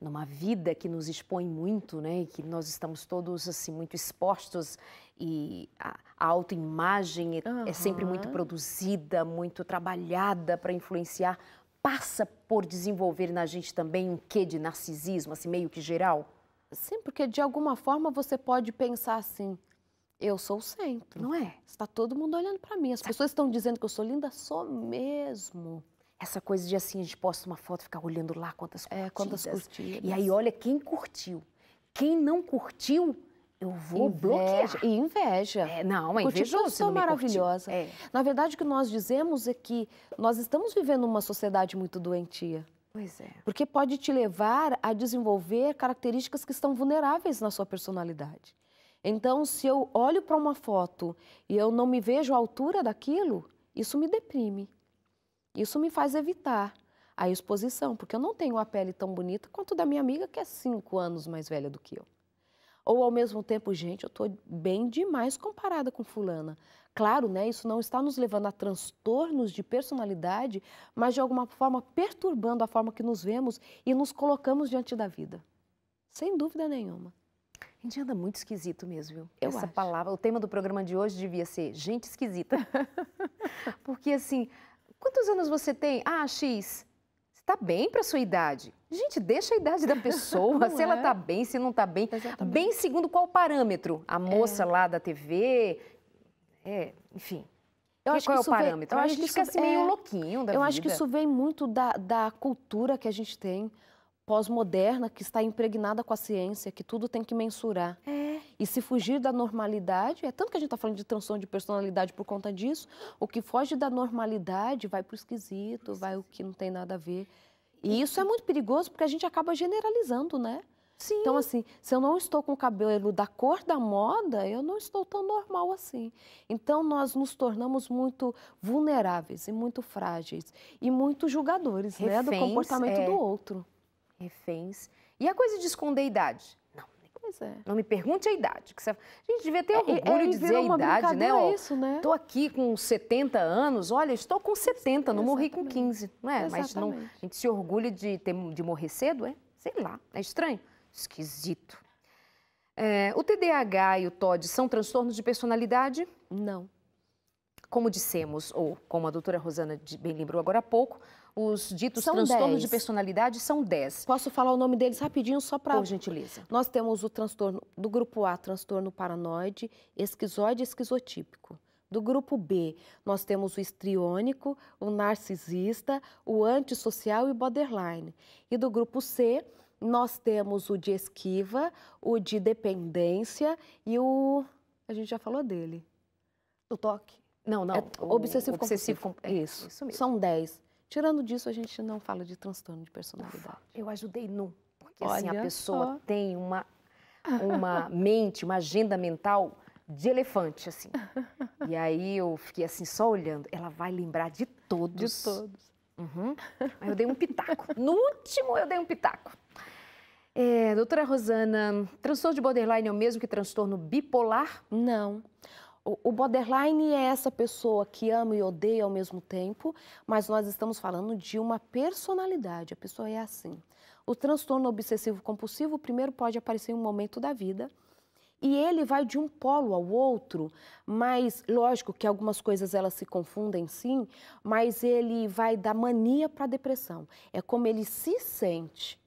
numa vida que nos expõe muito, né? Que nós estamos todos assim muito expostos e a, a autoimagem é, uhum. é sempre muito produzida, muito trabalhada para influenciar. Passa por desenvolver na gente também um quê de narcisismo, assim meio que geral. Sim, porque de alguma forma você pode pensar assim: eu sou o centro. Não é? Está todo mundo olhando para mim. As Sabe? Tá. pessoas estão dizendo que eu sou linda, sou mesmo. Essa coisa de assim, a gente posta uma foto e ficar olhando lá quantas curtidas. É, quantas curtidas. E aí olha quem curtiu. Quem não curtiu, eu vou inveja, bloquear. E inveja. É, não, é invejoso. Sou maravilhosa. É. Na verdade, o que nós dizemos é que nós estamos vivendo uma sociedade muito doentia. Pois é. Porque pode te levar a desenvolver características que estão vulneráveis na sua personalidade. Então, se eu olho para uma foto e eu não me vejo à altura daquilo, isso me deprime. Isso me faz evitar a exposição, porque eu não tenho a pele tão bonita quanto da minha amiga que é cinco anos mais velha do que eu. Ou ao mesmo tempo, gente, eu estou bem demais comparada com fulana. Claro, né? Isso não está nos levando a transtornos de personalidade, mas de alguma forma perturbando a forma que nos vemos e nos colocamos diante da vida. Sem dúvida nenhuma. A gente anda muito esquisito mesmo, viu? Eu Essa acho. palavra, o tema do programa de hoje devia ser gente esquisita. Porque assim, quantos anos você tem? Ah, X. Você tá bem para sua idade? Gente, deixa a idade da pessoa, se é? ela tá bem, se não tá bem. Exatamente. Bem segundo qual parâmetro? A é. moça é. lá da TV, é, enfim. Eu acho qual que é o parâmetro? Vem, eu, acho que fica isso, assim é meio louquinho da Eu vida. acho que isso vem muito da, da cultura que a gente tem, pós-moderna que está impregnada com a ciência, que tudo tem que mensurar. É. E se fugir da normalidade, é tanto que a gente está falando de transtorno de personalidade por conta disso, o que foge da normalidade vai para o esquisito, vai o que não tem nada a ver. E isso é muito perigoso porque a gente acaba generalizando, né? Sim. Então, assim, se eu não estou com o cabelo da cor da moda, eu não estou tão normal assim. Então, nós nos tornamos muito vulneráveis e muito frágeis e muito julgadores Reféns, né, do comportamento é... do outro reféns. E a coisa de esconder a idade? Não, coisa. é. não me pergunte a idade. Que você... A gente devia ter é, é, orgulho é, é, de dizer a idade, né? estou isso, né? aqui com 70 anos, olha, estou com 70, não morri com 15, não é? Exatamente. Mas não, a gente se orgulha de, ter, de morrer cedo, é? Sei lá, é estranho? Esquisito. É, o TDAH e o TOD são transtornos de personalidade? Não. Como dissemos, ou como a doutora Rosana bem lembrou agora há pouco, os ditos são transtornos de personalidade são 10. Posso falar o nome deles rapidinho só para... Por gentileza. Nós temos o transtorno do grupo A, transtorno paranoide, esquizoide e esquizotípico. Do grupo B, nós temos o estriônico, o narcisista, o antissocial e o borderline. E do grupo C, nós temos o de esquiva, o de dependência e o. A gente já falou dele. Do toque. Não, não. É obsessivo, obsessivo compulsivo. Com... É, isso. isso mesmo. São 10. Tirando disso, a gente não fala de transtorno de personalidade. eu ajudei num. Porque Olha assim, a pessoa só. tem uma, uma mente, uma agenda mental de elefante, assim. E aí eu fiquei assim, só olhando. Ela vai lembrar de todos. De todos. Uhum. Aí eu dei um pitaco. No último, eu dei um pitaco. É, doutora Rosana, transtorno de borderline é o mesmo que transtorno bipolar? Não o borderline é essa pessoa que ama e odeia ao mesmo tempo, mas nós estamos falando de uma personalidade, a pessoa é assim. O transtorno obsessivo compulsivo primeiro pode aparecer em um momento da vida e ele vai de um polo ao outro, mas lógico que algumas coisas elas se confundem sim, mas ele vai da mania para a depressão. É como ele se sente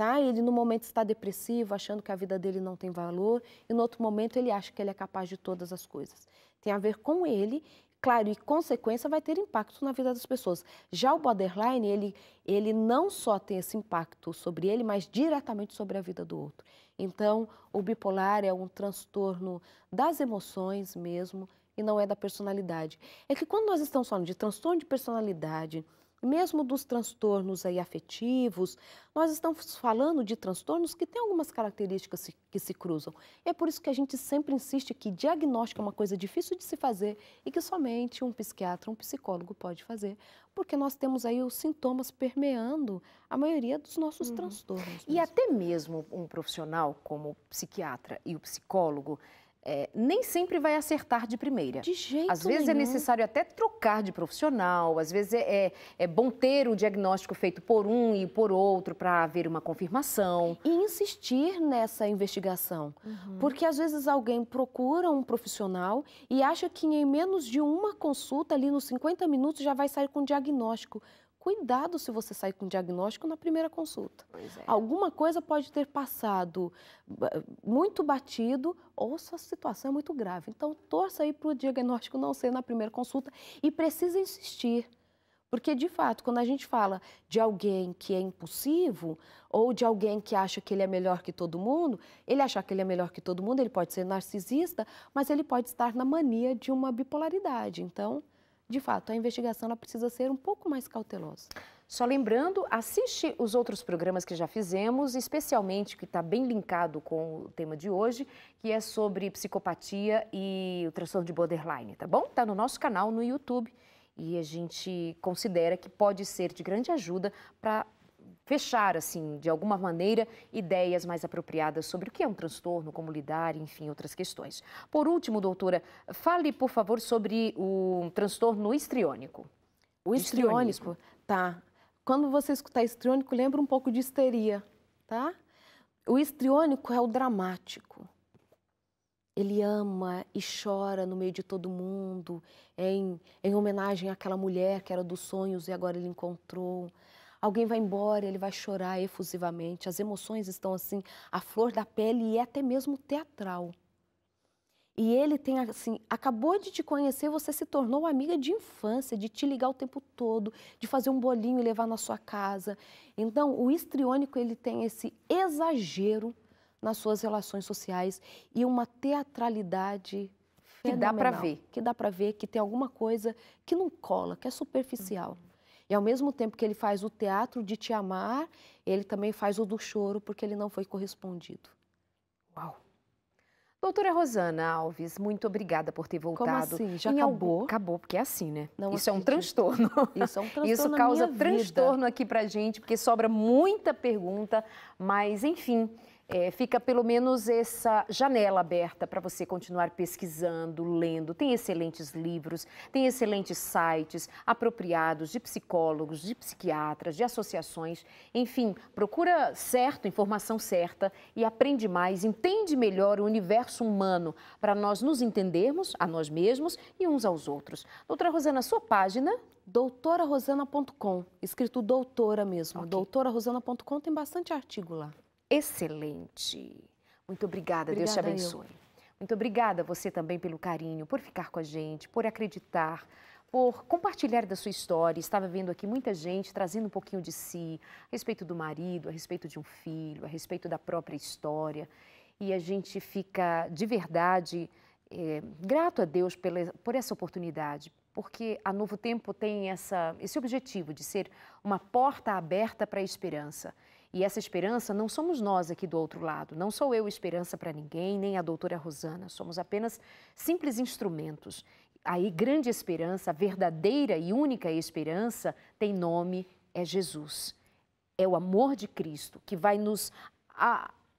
Tá? Ele, no momento, está depressivo, achando que a vida dele não tem valor, e no outro momento, ele acha que ele é capaz de todas as coisas. Tem a ver com ele claro, e consequência vai ter impacto na vida das pessoas. Já o borderline, ele, ele não só tem esse impacto sobre ele, mas diretamente sobre a vida do outro. Então, o bipolar é um transtorno das emoções mesmo e não é da personalidade. É que quando nós estamos falando de transtorno de personalidade, mesmo dos transtornos aí afetivos, nós estamos falando de transtornos que têm algumas características que se cruzam. É por isso que a gente sempre insiste que diagnóstico é uma coisa difícil de se fazer e que somente um psiquiatra, um psicólogo pode fazer, porque nós temos aí os sintomas permeando a maioria dos nossos uhum. transtornos. Mesmo. E até mesmo um profissional como o psiquiatra e o psicólogo é, nem sempre vai acertar de primeira. De jeito Às vezes é nenhum. é necessário até trocar de profissional, às vezes é, é, é bom ter o diagnóstico feito por um e por outro para haver uma confirmação. E insistir nessa investigação. Uhum. Porque às vezes alguém procura um profissional e acha que em menos de uma consulta, ali nos 50 minutos, já vai sair com o diagnóstico cuidado se você sair com diagnóstico na primeira consulta. É. Alguma coisa pode ter passado muito batido ou sua situação é muito grave. Então, torça aí para o diagnóstico não ser na primeira consulta e precisa insistir. Porque, de fato, quando a gente fala de alguém que é impulsivo ou de alguém que acha que ele é melhor que todo mundo, ele achar que ele é melhor que todo mundo, ele pode ser narcisista, mas ele pode estar na mania de uma bipolaridade. Então, de fato, a investigação ela precisa ser um pouco mais cautelosa. Só lembrando, assiste os outros programas que já fizemos, especialmente que está bem linkado com o tema de hoje, que é sobre psicopatia e o transtorno de borderline, tá bom? Está no nosso canal no YouTube e a gente considera que pode ser de grande ajuda para fechar, assim, de alguma maneira, ideias mais apropriadas sobre o que é um transtorno, como lidar, enfim, outras questões. Por último, doutora, fale, por favor, sobre o transtorno histriônico. O histriônico, tá. Quando você escutar histriônico, lembra um pouco de histeria, tá? O histriônico é o dramático. Ele ama e chora no meio de todo mundo, em, em homenagem àquela mulher que era dos sonhos e agora ele encontrou. Alguém vai embora, ele vai chorar efusivamente. As emoções estão assim à flor da pele e é até mesmo teatral. E ele tem assim, acabou de te conhecer, você se tornou amiga de infância, de te ligar o tempo todo, de fazer um bolinho e levar na sua casa. Então, o histriônico ele tem esse exagero nas suas relações sociais e uma teatralidade que dá para ver, que dá para ver que tem alguma coisa que não cola, que é superficial. Uhum. E ao mesmo tempo que ele faz o teatro de te amar, ele também faz o do choro porque ele não foi correspondido. Uau! Doutora Rosana Alves, muito obrigada por ter voltado. Como assim? Já em acabou? Algum... Acabou, porque é assim, né? Não Isso acredito. é um transtorno. Isso é um transtorno. Isso causa transtorno vida. aqui pra gente, porque sobra muita pergunta, mas enfim é, fica pelo menos essa janela aberta para você continuar pesquisando, lendo. Tem excelentes livros, tem excelentes sites apropriados de psicólogos, de psiquiatras, de associações. Enfim, procura certo, informação certa e aprende mais, entende melhor o universo humano para nós nos entendermos a nós mesmos e uns aos outros. Doutora Rosana, sua página doutorarosana.com, escrito doutora mesmo, okay. doutorarosana.com tem bastante artigo lá excelente. Muito obrigada, obrigada Deus te abençoe. Eu. Muito obrigada a você também pelo carinho, por ficar com a gente, por acreditar, por compartilhar da sua história. Estava vendo aqui muita gente trazendo um pouquinho de si, a respeito do marido, a respeito de um filho, a respeito da própria história. E a gente fica de verdade é, grato a Deus pela, por essa oportunidade, porque a Novo Tempo tem essa, esse objetivo de ser uma porta aberta para a esperança. E essa esperança não somos nós aqui do outro lado, não sou eu esperança para ninguém, nem a doutora Rosana, somos apenas simples instrumentos. Aí, grande esperança, a verdadeira e única esperança, tem nome, é Jesus. É o amor de Cristo que vai nos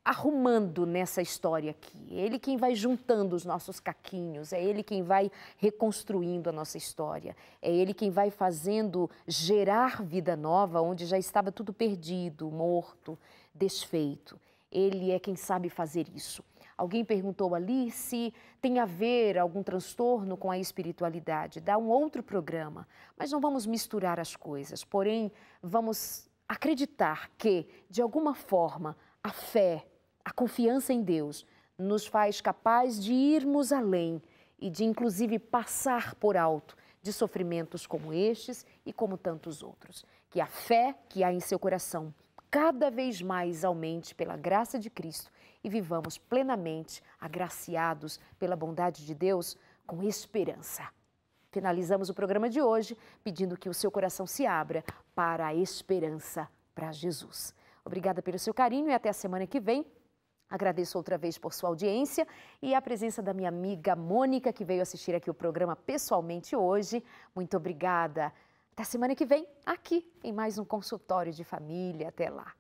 arrumando nessa história aqui. É ele quem vai juntando os nossos caquinhos, é ele quem vai reconstruindo a nossa história, é ele quem vai fazendo gerar vida nova onde já estava tudo perdido, morto, desfeito. Ele é quem sabe fazer isso. Alguém perguntou ali se tem a ver algum transtorno com a espiritualidade. Dá um outro programa, mas não vamos misturar as coisas. Porém, vamos acreditar que, de alguma forma, a fé, a confiança em Deus nos faz capaz de irmos além e de, inclusive, passar por alto de sofrimentos como estes e como tantos outros. Que a fé que há em seu coração cada vez mais aumente pela graça de Cristo e vivamos plenamente, agraciados pela bondade de Deus, com esperança. Finalizamos o programa de hoje pedindo que o seu coração se abra para a esperança para Jesus. Obrigada pelo seu carinho e até a semana que vem Agradeço outra vez por sua audiência e a presença da minha amiga Mônica, que veio assistir aqui o programa pessoalmente hoje. Muito obrigada. Até semana que vem, aqui em mais um consultório de família. Até lá.